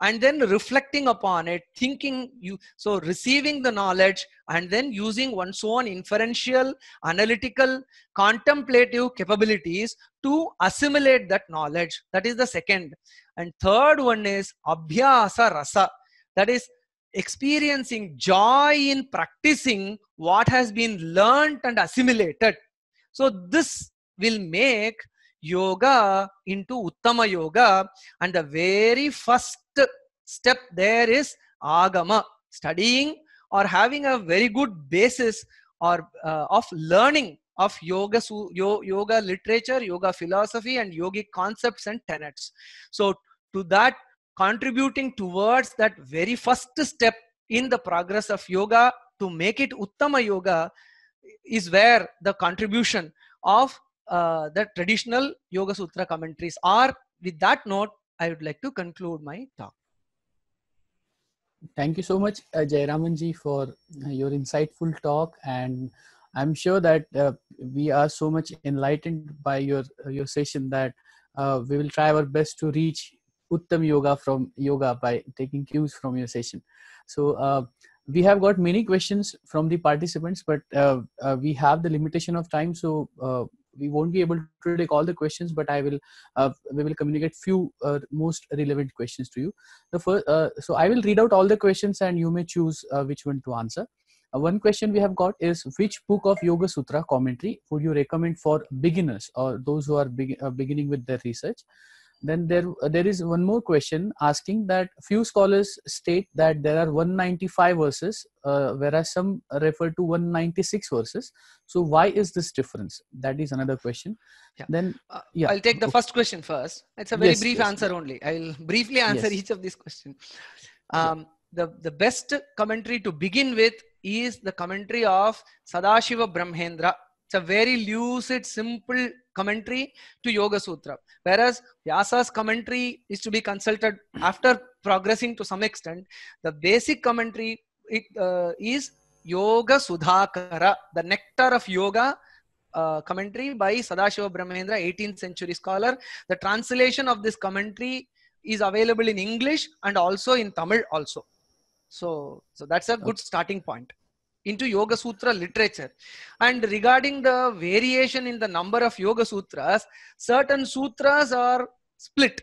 and then reflecting upon it, thinking you, so receiving the knowledge and then using one's own inferential, analytical, contemplative capabilities to assimilate that knowledge. That is the second. And third one is abhyasa rasa that is experiencing joy in practicing what has been learned and assimilated so this will make yoga into uttama yoga and the very first step there is agama studying or having a very good basis or uh, of learning of yoga yoga literature yoga philosophy and yogic concepts and tenets so to that contributing towards that very first step in the progress of yoga to make it uttama yoga is where the contribution of uh, the traditional yoga sutra commentaries are with that note i would like to conclude my talk thank you so much uh, for uh, your insightful talk and i'm sure that uh, we are so much enlightened by your uh, your session that uh, we will try our best to reach uttam yoga from yoga by taking cues from your session so uh, we have got many questions from the participants but uh, uh, we have the limitation of time so uh, we won't be able to take all the questions but i will uh, we will communicate few uh, most relevant questions to you the first so i will read out all the questions and you may choose which one to answer one question we have got is which book of yoga sutra commentary would you recommend for beginners or those who are be beginning with their research then there uh, there is one more question asking that few scholars state that there are 195 verses uh, whereas some refer to 196 verses so why is this difference that is another question yeah. then uh, yeah i'll take the first question first it's a very yes, brief yes. answer only i'll briefly answer yes. each of these questions um, the the best commentary to begin with is the commentary of sadashiva brahmendra it's a very lucid, simple commentary to Yoga Sutra. Whereas Vyasa's commentary is to be consulted after progressing to some extent. The basic commentary it, uh, is Yoga Sudhakara, the nectar of yoga. Uh, commentary by Sadashiva Brahmendra, 18th century scholar. The translation of this commentary is available in English and also in Tamil also. So, so that's a good starting point into Yoga Sutra literature. And regarding the variation in the number of Yoga Sutras, certain sutras are split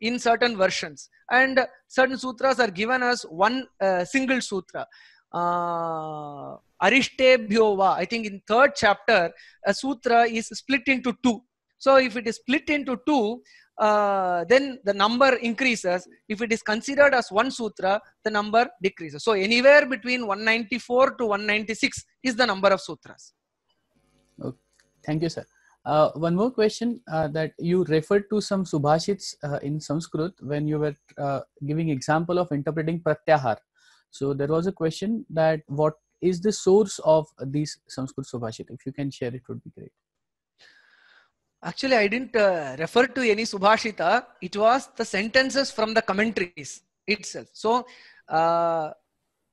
in certain versions and certain sutras are given as one uh, single sutra. Uh, Arishtebhyova, I think in third chapter, a sutra is split into two. So if it is split into two, uh, then the number increases. If it is considered as one sutra, the number decreases. So anywhere between 194 to 196 is the number of sutras. Okay. Thank you, sir. Uh, one more question uh, that you referred to some subhashits uh, in Sanskrit when you were uh, giving example of interpreting pratyahar. So there was a question that what is the source of these Sanskrit subhashit? If you can share, it would be great. Actually, I didn't uh, refer to any Subhashita. It was the sentences from the commentaries itself. So, uh,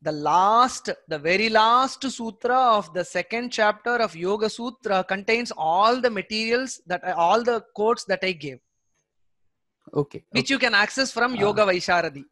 the last, the very last sutra of the second chapter of Yoga Sutra contains all the materials that I, uh, all the quotes that I gave. Okay. Which okay. you can access from uh, Yoga Vaisharadi.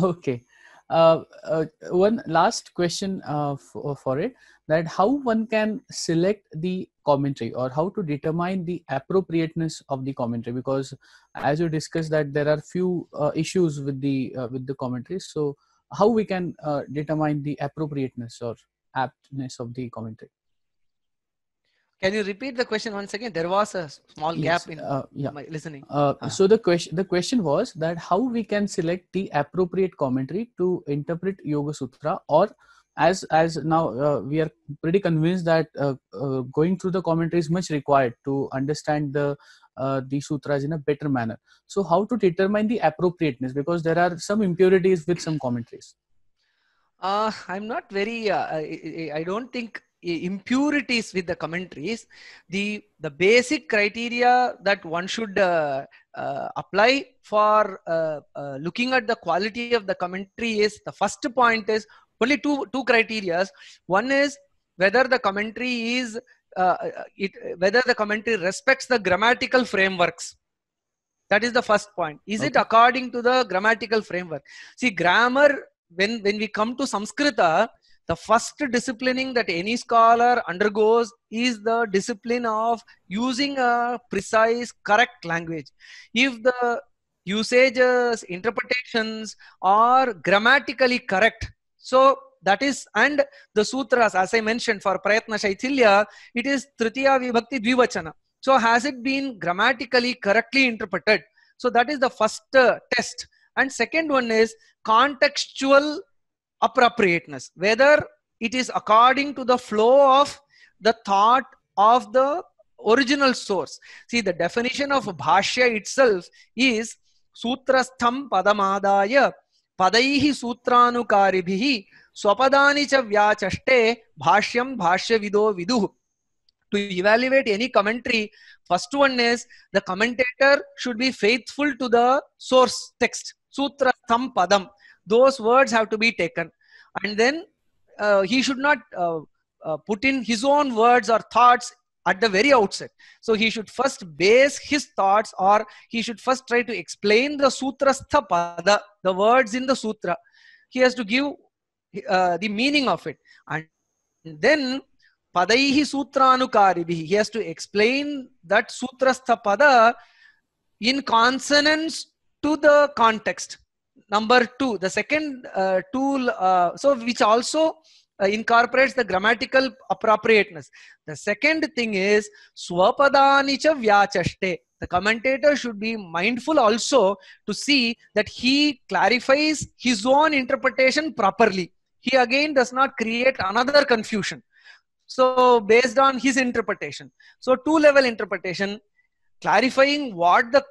Okay. Uh, uh, one last question uh, for, uh, for, it that how one can select the commentary or how to determine the appropriateness of the commentary because as you discussed that there are few uh, issues with the uh, with the commentaries so how we can uh, determine the appropriateness or aptness of the commentary can you repeat the question once again there was a small yes, gap in uh, yeah. my listening -huh. Ah. so the question the question was that how we can select the appropriate commentary to interpret yoga sutra or as as now uh, we are pretty convinced that uh, uh, going through the commentary is much required to understand the uh, the sutras in a better manner so how to determine the appropriateness because there are some impurities with some commentaries uh, i'm not very uh, I, I don't think impurities with the commentaries the the basic criteria that one should uh, uh, apply for uh, uh looking at the quality of the commentary is the first point is only two two criterias one is whether the commentary is uh, uh, it, whether the commentary respects the grammatical frameworks that is the first point is okay. it according to the grammatical framework see grammar when when we come to Sanskrita, the first disciplining that any scholar undergoes is the discipline of using a precise correct language if the usages interpretations are grammatically correct so that is, and the sutras, as I mentioned for Prayatna Shaithilya, it is Tritiya Vibhakti Dvivachana. So has it been grammatically correctly interpreted? So that is the first uh, test. And second one is contextual appropriateness, whether it is according to the flow of the thought of the original source. See, the definition of bhashya itself is sutrastham padamadaya పదై సూత్రానుకారిభి స్వపదాని చ వ్యాచష్టే భాష్యం భాష్య విదో విదు to evaluate any commentary first one is the commentator should be faithful to the source text sutra tam padam those words have to be taken and then uh, he should not uh, uh, put in his own words or thoughts at the very outset. So he should first base his thoughts or he should first try to explain the sutrastha pada, the words in the sutra. He has to give uh, the meaning of it. And then padaihi sutranukaribihi. He has to explain that sutrastha pada in consonance to the context. Number two, the second uh, tool, uh, so which also uh, incorporates the grammatical appropriateness. The second thing is swapadanicha vyachaste. The commentator should be mindful also to see that he clarifies his own interpretation properly. He again does not create another confusion. So based on his interpretation. So two level interpretation, clarifying what the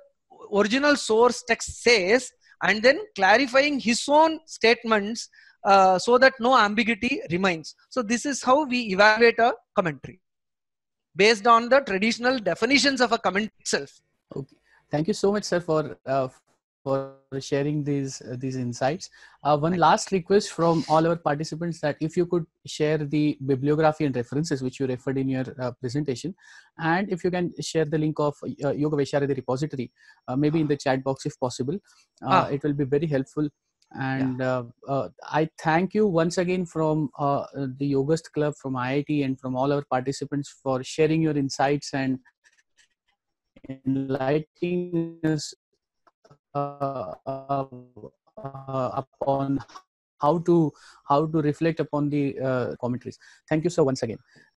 original source text says and then clarifying his own statements uh, so that no ambiguity remains. So this is how we evaluate a commentary based on the traditional definitions of a commentary itself. Okay. Thank you so much, sir, for uh, for sharing these uh, these insights. Uh, one last request from all our participants that if you could share the bibliography and references which you referred in your uh, presentation, and if you can share the link of uh, Yoga Vaishyara the repository, uh, maybe in the chat box if possible, ah. it will be very helpful and yeah. uh, uh, i thank you once again from uh, the yogast club from iit and from all our participants for sharing your insights and enlightening us uh, uh, upon how to how to reflect upon the uh, commentaries thank you sir once again